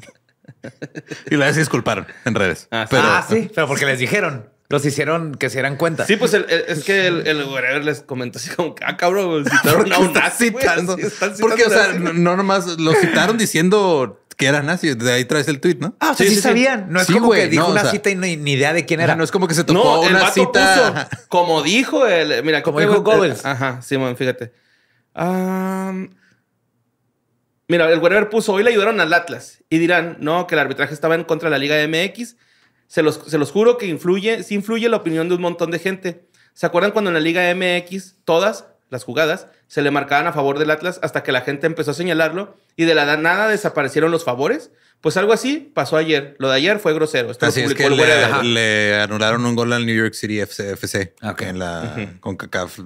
y la disculparon en redes. Ah, ah, sí, pero porque les dijeron. Los hicieron que se dieran cuenta. Sí, pues es que el, el les comentó así como, ah, cabrón, citaron a un nazi. Citando. porque, o sea, no, nomás lo citaron diciendo que eran nazi. De ahí traes el tweet, ¿no? Ah, o sea, sí, sabían. No es como que dijo una cita y ni, ni, idea de quién era. No, es como que se topó una cita. Puso, como dijo el... Mira, como dijo Goebbels. ajá, Simón, fíjate. Um, Mira, el Guerrero puso, hoy le ayudaron al Atlas y dirán, no, que el arbitraje estaba en contra de la Liga MX. Se los, se los juro que influye, sí influye la opinión de un montón de gente. ¿Se acuerdan cuando en la Liga MX todas las jugadas se le marcaban a favor del Atlas hasta que la gente empezó a señalarlo y de la nada desaparecieron los favores? Pues algo así pasó ayer. Lo de ayer fue grosero. así es que le, le, anularon un gol al New York City FC, en la, CONCACAF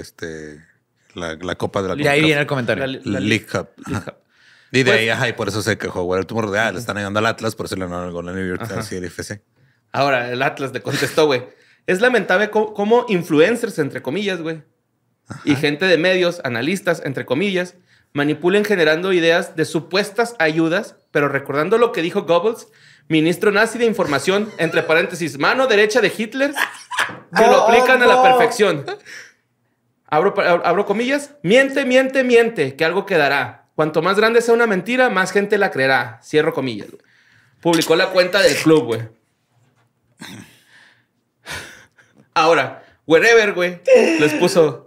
este, la, Copa de la Y ahí viene el comentario. La, League Cup. Y de pues ahí, por eso se quejó Walter de, ah, le están ayudando al Atlas, por eso le ganaron a la New York Times y el FC. Ahora, el Atlas le contestó, güey. Es lamentable cómo influencers, entre comillas, güey, y gente de medios, analistas, entre comillas, manipulen generando ideas de supuestas ayudas, pero recordando lo que dijo Goebbels, ministro nazi de información, entre paréntesis, mano derecha de Hitler, que lo aplican a la perfección. Abro, abro comillas, miente, miente, miente, que algo quedará. Cuanto más grande sea una mentira, más gente la creerá. Cierro comillas. Publicó la cuenta del club, güey. Ahora, wherever, güey, les puso.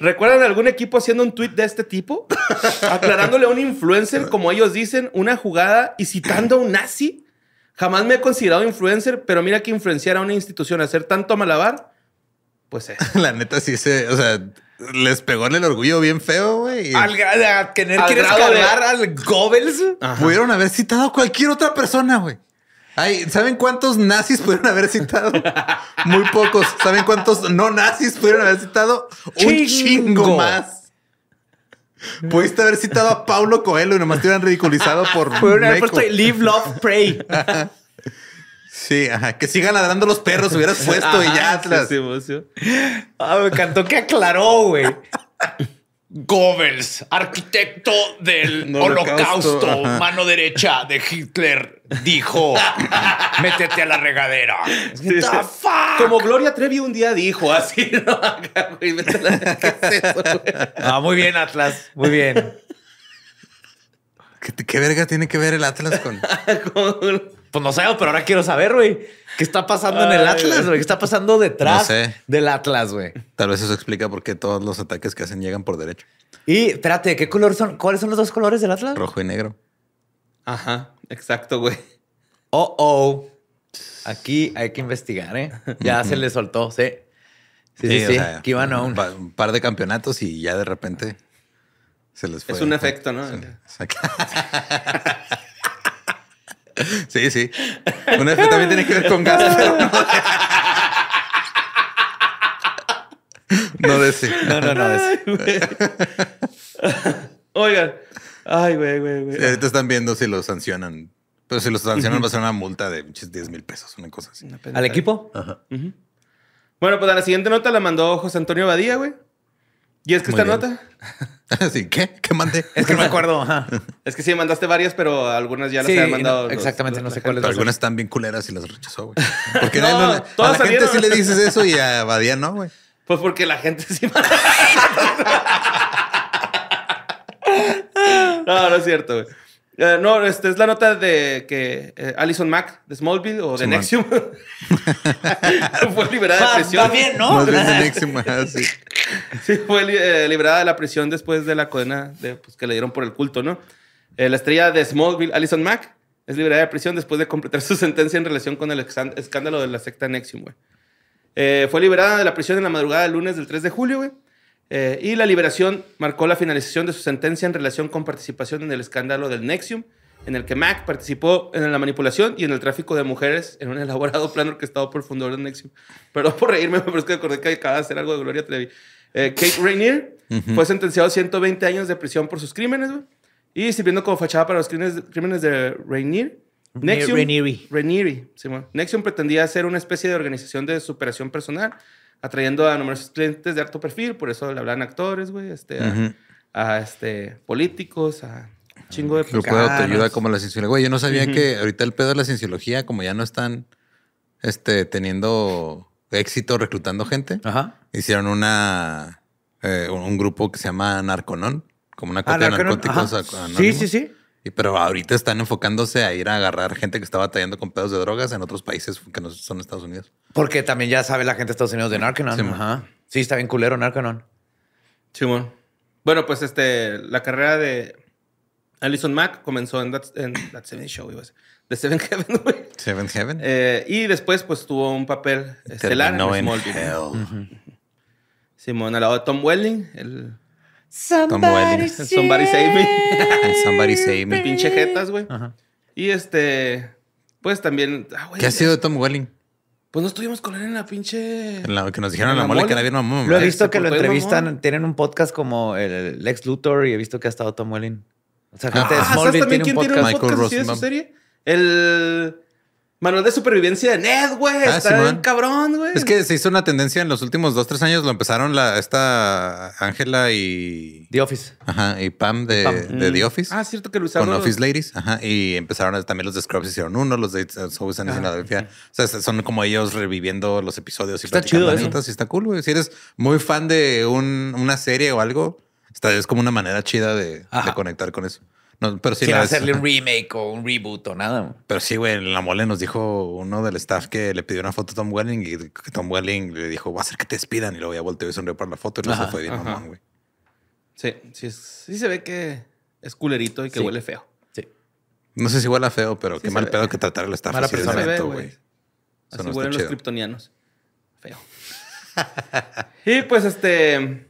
¿Recuerdan algún equipo haciendo un tweet de este tipo? Aclarándole a un influencer, como ellos dicen, una jugada y citando a un nazi. Jamás me he considerado influencer, pero mira que influenciar a una institución, hacer tanto malabar, pues es. La neta sí se, o sea, les pegó en el orgullo bien feo, güey. Al, a tener que escalar al Goebbels. Pudieron haber citado a cualquier otra persona, güey. ¿saben cuántos nazis pudieron haber citado? Muy pocos. ¿Saben cuántos no nazis pudieron haber citado? Un chingo más. Pudiste haber citado a Paulo Coelho y nomás te hubieran ridiculizado por. Pudieron haber puesto Live, Love, Pray. Sí, ajá. Que sigan ladrando los perros, hubieras puesto y ya Atlas. Ah, me encantó que aclaró, güey. Goebbels, arquitecto del holocausto, mano derecha de Hitler, dijo: métete a la regadera. The fuck? Como Gloria Trevi un día dijo así: ¿no? ¿Qué ah, muy bien, Atlas, muy bien. ¿Qué, verga tiene que ver el Atlas con... Pues no sé, pero ahora quiero saber, güey. ¿Qué está pasando en el Atlas, güey? ¿Qué está pasando detrás del Atlas, güey? Tal vez eso explica por qué todos los ataques que hacen llegan por derecho. Y espérate, ¿qué color son? ¿Cuáles son los dos colores del Atlas? Rojo y negro. Ajá, exacto, güey. Oh, oh. Aquí hay que investigar, ¿eh? Ya se le soltó, sí. Sí, sí, sí. que iban a un... par de campeonatos y ya de repente se les fue. Es un efecto, ¿no? Sí, sí. Una F también tiene que ver con gas. No de No, no, no de Oigan. Ay, güey, güey, güey. ahorita están viendo si lo sancionan. Pero si lo sancionan va a ser una multa de 10 mil pesos, una cosa así. ¿Al equipo? Ajá. Bueno, pues a la siguiente nota la mandó José Antonio Badía, güey. Y es que esta nota ¿qué? ¿Qué mandé? Es que no me acuerdo, ajá. Es que sí, mandaste varias, pero algunas ya las he mandado. No, exactamente, no sé cuáles. Algunas están bien culeras y las rechazó, güey. Porque no, a la gente sí le dices eso y a Badía no, güey. Pues porque la gente sí manda. no, no es cierto, güey. Eh, no, este es la nota de que eh, Alison Mack de Smallville o de Nexium fue liberada de prisión. Va bien, ¿no? de Nexium, sí. sí, fue eh, liberada de la prisión después de la condena de, pues, que le dieron por el culto, ¿no? la estrella de Smallville, Alison Mack, es liberada de prisión después de completar su sentencia en relación con el escándalo de la secta Nexium, güey. fue liberada de la prisión en la madrugada del lunes del 3 de julio, güey. Eh, y la liberación marcó la finalización de su sentencia en relación con participación en el escándalo del Nexium, en el que Mac participó en la manipulación y en el tráfico de mujeres en un elaborado plan orquestado por el fundador del Nexium. Perdón por reírme, pero es que acordé que acababa de hacer algo de Gloria Trevi. Eh, Kate Rainier fue sentenciado a 120 años de prisión por sus crímenes, y sirviendo como fachada para los crímenes, de Rainier. Nexium, Rainieri. Rainieri, sí, Nexium pretendía ser una especie de organización de superación personal atrayendo a numerosos clientes de alto perfil, por eso le hablan actores, güey, este, a, este, políticos, a chingo de Lo puedo te ayuda como la cienciología. Güey, yo no sabía que ahorita el pedo de la cienciología, como ya no están este, teniendo éxito reclutando gente, hicieron una, eh, un grupo que se llama Narconón, como una ah, copia de narcóticos. Sí, sí, sí pero ahorita están enfocándose a ir a agarrar gente que estaba batallando con pedos de drogas en otros países que no son Estados Unidos. Porque también ya sabe la gente de Estados Unidos de Narcanon. Sí, está bien culero Narcanon. Simón. Bueno, pues este, la carrera de Alison Mack comenzó en That, Seven Show, The Seven Heaven, güey. Seven Heaven. Eh, y después, pues tuvo un papel estelar en Smallville. Simón, al lado de Tom Welling, el Somebody, somebody save me. somebody save me. Pinche jetas, güey. Y este, pues también. Ah, ¿Qué ha sido de Tom Welling? Pues no estuvimos con él en la pinche. En la que nos dijeron en la, mole, que nadie no mamón. Lo he visto que lo entrevistan, tienen un podcast como el Lex Luthor y he visto que ha estado Tom Welling. O sea, gente ah, de Smallville tiene un podcast. Tiene un su serie? El. Manual de supervivencia de Ned, güey. Ah, está bien cabrón, güey. Es que se hizo una tendencia en los últimos dos, tres años. Lo empezaron la, esta Ángela y. The Office. Ajá. Y Pam de, The mm. Office. Ah, cierto que lo usaron. Con Office Ladies. Ajá. Y empezaron también los de Scrubs hicieron uno, los de It's en O sea, son como ellos reviviendo los episodios y está chido eso. Y está cool, güey. Si eres muy fan de una serie o algo, está, es como una manera chida de conectar con eso. No, pero sí hacerle un remake o un reboot o nada. Pero sí, güey, en la mole nos dijo uno del staff que le pidió una foto a Tom Welling y Tom Welling le dijo, va a hacer que te despidan. Y luego ya volteó y sonrió para la foto y no se fue bien mamón, güey. Sí, sí, sí se ve que es culerito y que huele feo. Sí. No sé si huele feo, pero qué mal pedo que tratar el staff así persona. güey. Así huelen los kryptonianos. Feo. y pues este... Eh,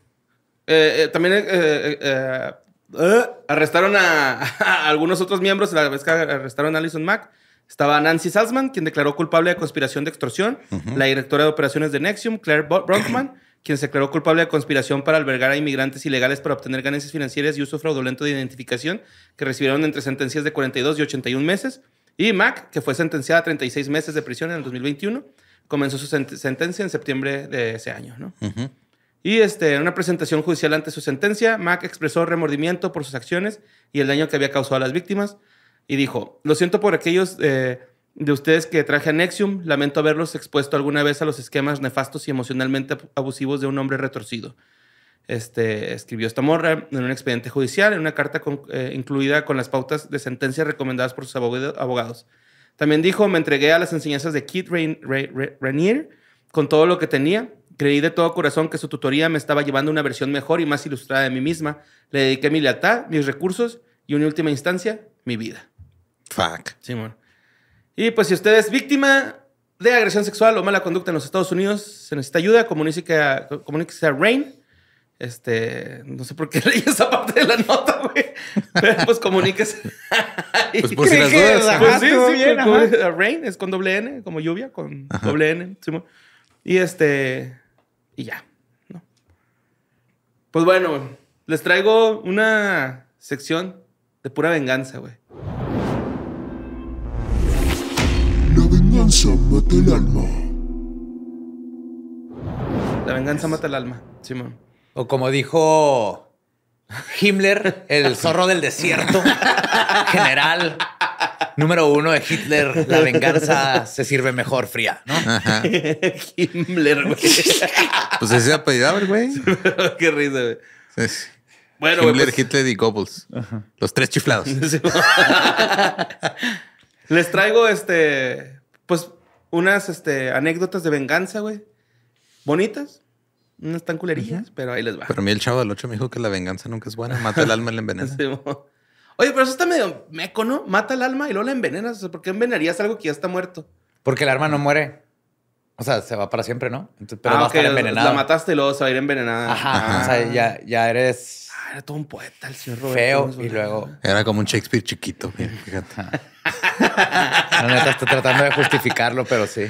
eh, también... Eh, ¿Eh? arrestaron a, algunos otros miembros la vez que arrestaron a Alison Mack. Estaba Nancy Salzman, quien declaró culpable de conspiración de extorsión, la directora de operaciones de Nexium, Claire Brockman, quien se declaró culpable de conspiración para albergar a inmigrantes ilegales para obtener ganancias financieras y uso fraudulento de identificación, que recibieron entre sentencias de 42 y 81 meses, y Mack, que fue sentenciada a 36 meses de prisión en el 2021, comenzó su sentencia en septiembre de ese año. ¿no? Y este, en una presentación judicial ante su sentencia, Mac expresó remordimiento por sus acciones y el daño que había causado a las víctimas. Y dijo, lo siento por aquellos eh, de ustedes que traje a Nexium, lamento haberlos expuesto alguna vez a los esquemas nefastos y emocionalmente abusivos de un hombre retorcido. Este, escribió esta morra en un expediente judicial, en una carta eh, incluida con las pautas de sentencia recomendadas por sus abogados. También dijo, me entregué a las enseñanzas de Keith Rain, Rainier con todo lo que tenía. Creí de todo corazón que su tutoría me estaba llevando una versión mejor y más ilustrada de mí misma. Le dediqué mi lealtad, mis recursos y, en última instancia, mi vida. Fuck. Simón. Y pues si usted es víctima de agresión sexual o mala conducta en los Estados Unidos, se necesita ayuda, comuníquese a, Rain. Este, no sé por qué leí esa parte de la nota, Pero pues comuníquese. pues por si las dudas. sí, sí, pues, Rain es con doble N, como lluvia, con doble N. Simón. Y este, y ya, ¿no? Pues bueno, les traigo una sección de pura venganza, güey. La venganza mata el alma. La venganza mata el alma, Simón. o como dijo Himmler, el zorro del desierto, general. Número uno de Hitler, la venganza se sirve mejor fría, ¿no? Ajá. Himmler, güey. Pues ese apellido, güey. Qué risa, güey. bueno, Himmler, pues Hitler y Goebbels. Los tres chiflados. Les traigo, este, pues, unas este, anécdotas de venganza, güey. Bonitas. No están culerías, pero ahí les va. Pero a mí el chavo del 8 me dijo que la venganza nunca es buena. Mata el alma y la envenena. Sí, Oye, pero eso está medio meco, ¿no? Mata el alma y luego la envenenas. ¿Por qué envenenarías algo que ya está muerto? Porque el alma no muere. O sea, se va para siempre, ¿no? pero ah, va a estar envenenada. La mataste y luego se va a ir envenenada. Ajá. Ah. O sea, ya, ya eres. Ah, era todo un poeta el señor Roberto. Feo y luego. Era como un Shakespeare chiquito. estoy tratando de justificarlo, pero sí.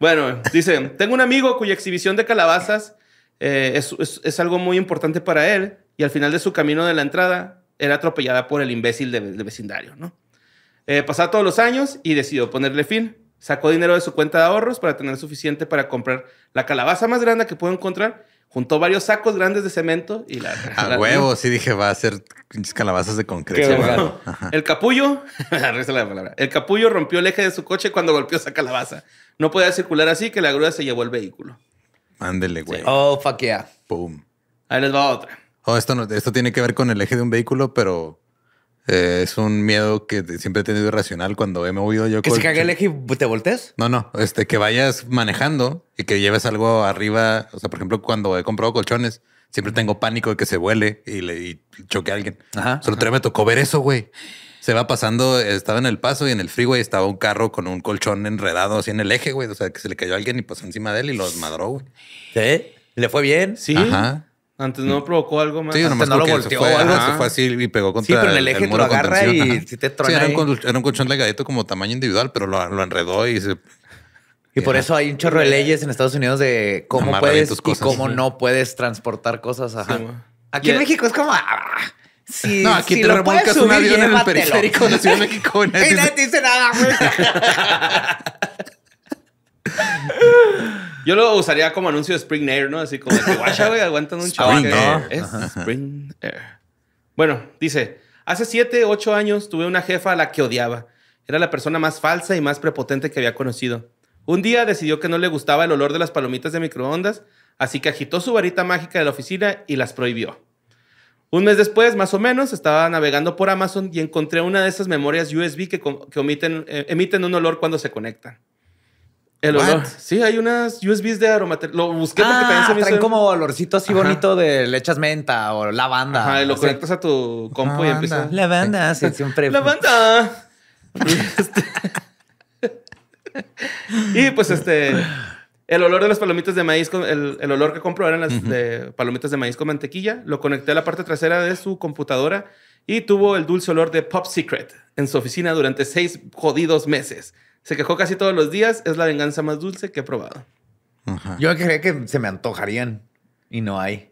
Bueno, dice: Tengo un amigo cuya exhibición de calabazas eh, es algo muy importante para él y al final de su camino de la entrada era atropellada por el imbécil del de vecindario, ¿no? Eh, todos los años y decidió ponerle fin. Sacó dinero de su cuenta de ahorros para tener suficiente para comprar la calabaza más grande que pudo encontrar. Juntó varios sacos grandes de cemento y la... A huevo, sí dije, va a ser calabazas de concreto. El capullo... el capullo rompió el eje de su coche cuando golpeó esa calabaza. No podía circular así que la grúa se llevó el vehículo. Ándele, güey. Oh, fuck yeah. Boom. Ahí les va otra oh, esto, no, esto tiene que ver con el eje de un vehículo, pero eh, es un miedo que siempre he tenido irracional cuando he movido yo. ¿Que se el eje y te voltees? No, no. Este, que vayas manejando y que lleves algo arriba. O sea, por ejemplo, cuando he comprado colchones, siempre tengo pánico de que se vuele y, le, choque a alguien. Ajá. Solo ajá. me tocó ver eso, güey. Se va pasando, estaba en el paso y en el freeway estaba un carro con un colchón enredado así en el eje, güey. O sea, que se le cayó a alguien y pasó encima de él y lo desmadró, güey. ¿Sí? ¿Le fue bien? Sí. Ajá. Antes mm. no provocó algo más. Sí, no lo volteó. Se fue, algo, se así y pegó contra Sí, el eje y si te trona. Sí, era, un, colchón delgadito como tamaño individual, pero lo, lo enredó y se. Y por eso hay un chorro de leyes en Estados Unidos de cómo puedes y cómo no puedes transportar cosas. Ajá. aquí en México es como... Ah, si, no, aquí te lo remolcas un avión en el periférico de Ciudad México. y nadie dice nada. Yo lo usaría como anuncio de Spring Air, ¿no? Así como guacha, güey, aguantan un chaval. Es Spring Air. Bueno, dice, hace siete, ocho años tuve una jefa a la que odiaba. Era la persona más falsa y más prepotente que había conocido. Un día decidió que no le gustaba el olor de las palomitas de microondas, así que agitó su varita mágica de la oficina y las prohibió. Un mes después, más o menos, estaba navegando por Amazon y encontré una de esas memorias USB que, eh, emiten un olor cuando se conectan. El olor. Sí, hay unas USBs de aromaterapia. Lo busqué porque pensé también ah, se traen como olorcito así bonito de lechas menta o lavanda. lo conectas a tu compu y ah, empiezas. Lavanda, sí, siempre. ¡Lavanda! y pues este... El olor de las palomitas de maíz, el, el olor que compro eran las de palomitas de maíz con mantequilla. Lo conecté a la parte trasera de su computadora y tuvo el dulce olor de Pop Secret en su oficina durante seis jodidos meses. Se quejó casi todos los días. Es la venganza más dulce que he probado. Yo creía que se me antojarían y no hay.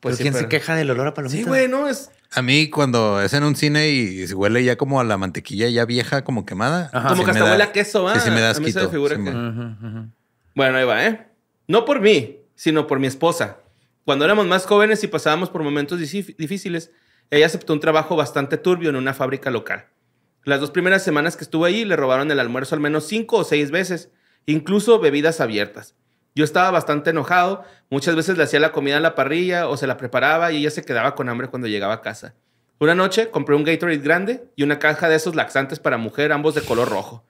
Pues ¿quién se queja del olor a palomitas. Sí, es. A mí cuando es en un cine y huele ya como a la mantequilla ya vieja, como quemada. Como que hasta huele a queso, ¿va? Se Bueno, ahí va, ¿eh? No por mí, sino por mi esposa. Cuando éramos más jóvenes y pasábamos por momentos difíciles, ella aceptó un trabajo bastante turbio en una fábrica local. Las dos primeras semanas que estuve ahí le robaron el almuerzo al menos cinco o seis veces, incluso bebidas abiertas. Yo estaba bastante enojado, muchas veces le hacía la comida en la parrilla o se la preparaba y ella se quedaba con hambre cuando llegaba a casa. Una noche compré un Gatorade grande y una caja de esos laxantes para mujer, ambos de color rojo.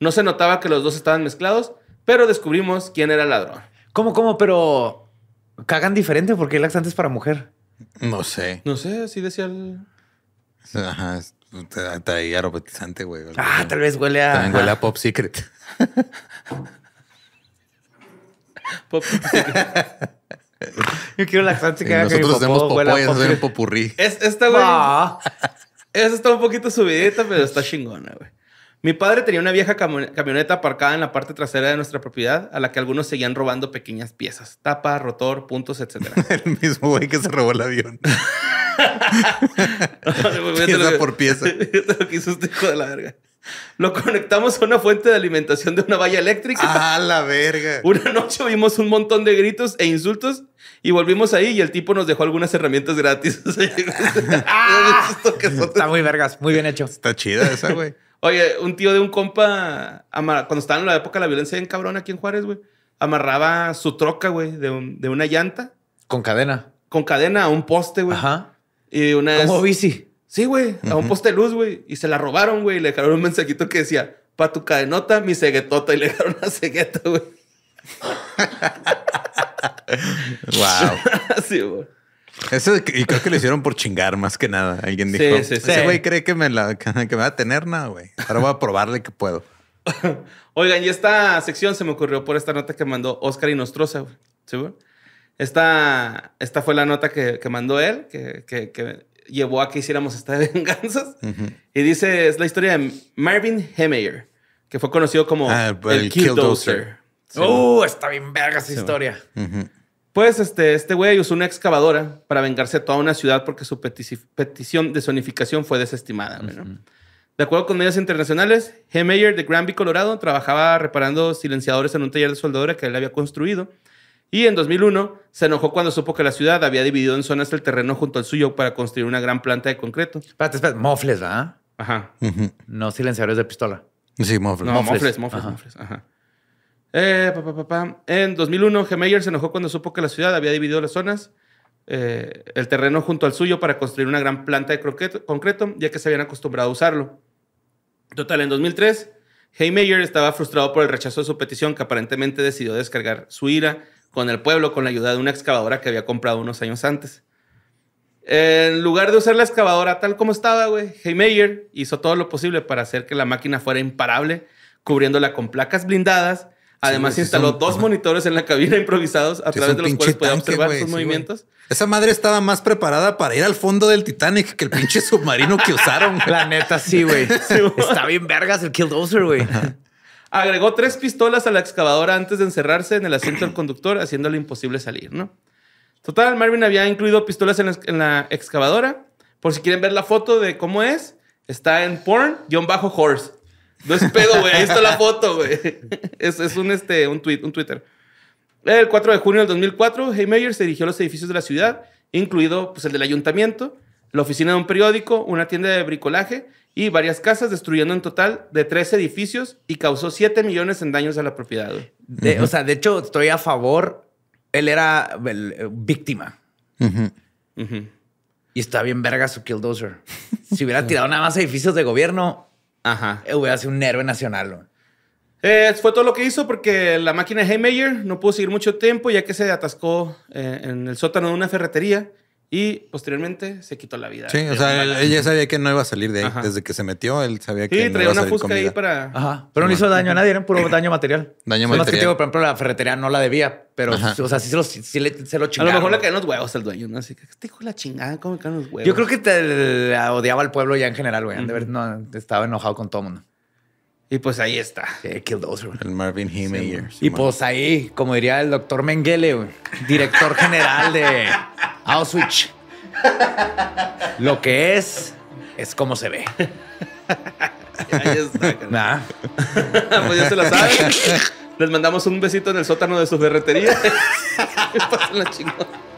No se notaba que los dos estaban mezclados, pero descubrimos quién era el ladrón. ¿Cómo, cómo? Pero cagan diferente porque el laxante para mujer. No sé. No sé, así decía el... Ajá, ahí aromatizante güey. Ah, tal vez huele a. También huele a Pop Secret. Pop Secret. Yo quiero laxante que que Nosotros hacemos popurrí. Es, esta, ah. güey. está un poquito subidita, pero está chingona, güey. Mi padre tenía una vieja camioneta aparcada en la parte trasera de nuestra propiedad, a la que algunos seguían robando pequeñas piezas, tapa, rotor, puntos, etc. El mismo güey que se robó el avión. pieza por pieza. Este lo conectamos a una fuente de alimentación de una valla eléctrica. ¡Ah, la verga! Una noche vimos un montón de gritos e insultos y volvimos ahí y el tipo nos dejó algunas herramientas gratis. Ah, está muy vergas, muy bien hecho. Está chida esa, güey. Oye, un tío de un compa, cuando estaba en la época de la violencia en cabrón aquí en Juárez, güey, amarraba su troca, güey, de, de una llanta. Con cadena. Con cadena a un poste, güey. Ajá. Y una vez... Como bici. Sí, güey, a un poste de luz, güey. Y se la robaron, güey. Y le dejaron un mensajito que decía, pa' tu nota, mi ceguetota. Y le dejaron una cegueta, güey. wow. sí, güey. Eso, y creo que lo hicieron por chingar más que nada. Alguien dijo, sí, sí, sí. ese güey cree que me, la, va a tener nada, güey. Ahora voy a probarle que puedo. Oigan, y esta sección se me ocurrió por esta nota que mandó Oscar y Nostrosa, güey. ¿Sí, esta, esta fue la nota que, mandó él, que, llevó a que hiciéramos esta de venganzas. Y dice, es la historia de Marvin Hemeyer, que fue conocido como ah, el, Killdozer. Uh, está bien verga esa historia. Pues este, este güey usó una excavadora para vengarse a toda una ciudad porque su petición de zonificación fue desestimada. De acuerdo con medios internacionales, Hemeyer de Granby, Colorado, trabajaba reparando silenciadores en un taller de soldadura que él había construido y en 2001 se enojó cuando supo que la ciudad había dividido en zonas el terreno junto al suyo para construir una gran planta de concreto. Espérate, espérate. Mofles, ¿verdad? Ajá. No silenciadores de pistola. Sí, mofles. No, mofles, mofles, mofles. Ajá. Eh, en 2001, Gemeyer se enojó cuando supo que la ciudad había dividido las zonas, eh, el terreno junto al suyo para construir una gran planta de concreto, ya que se habían acostumbrado a usarlo. Total, en 2003, Haymeyer estaba frustrado por el rechazo de su petición, que aparentemente decidió descargar su ira con el pueblo con la ayuda de una excavadora que había comprado unos años antes. En lugar de usar la excavadora tal como estaba, güey, Heimeyer hizo todo lo posible para hacer que la máquina fuera imparable, cubriéndola con placas blindadas. Además, instaló dos monitores en la cabina improvisados a través de los cuales podía observar sus movimientos. Esa madre estaba más preparada para ir al fondo del Titanic que el pinche submarino que usaron. La neta, sí, güey. Está bien vergas el Killdozer, güey. Agregó tres pistolas a la excavadora antes de encerrarse en el asiento del conductor, haciéndole imposible salir, ¿no? Total, Marvin había incluido pistolas en la, excavadora. Por si quieren ver la foto de cómo es, está en porn-horse. No es pedo, güey. Ahí está la foto, güey. Es, un, este, un, tweet, un Twitter. El 4 de junio del 2004, Haymeyer se dirigió a los edificios de la ciudad, incluido pues, el del ayuntamiento, la oficina de un periódico, una tienda de bricolaje y varias casas, destruyendo en total de tres edificios y causó 7 millones en daños a la propiedad. O sea, de hecho, estoy a favor. Él era eh, víctima. Y está bien verga su killdozer. si hubiera tirado nada más edificios de gobierno, Ajá. Eh, hubiera sido un héroe nacional. Eh, fue todo lo que hizo porque la máquina de Haymaker no pudo seguir mucho tiempo ya que se atascó en el sótano de una ferretería y posteriormente se quitó la vida. Sí, o sea, ella sabía que no iba a salir de ahí. Desde que se metió, él sabía que sí, no iba a salir una fusca ahí para. Ajá. Pero no, hizo daño a nadie, era puro daño material. Daño material. Además que por ejemplo, la ferretería no la debía, pero, o sea, sí se lo, sí le, se lo chingaron. A lo mejor le caían los huevos al dueño, ¿no? Así que, te este dijo la chingada? ¿Cómo me caen los huevos? Yo creo que te odiaba al pueblo ya en general, güey. De ver, no, estaba enojado con todo el mundo. Y pues ahí está. el Marvin y pues ahí, como diría el doctor Mengele, director general de Auschwitz. Lo que es, es como se ve. Ahí está. pues ya se lo saben. Les mandamos un besito en el sótano de su ferretería. la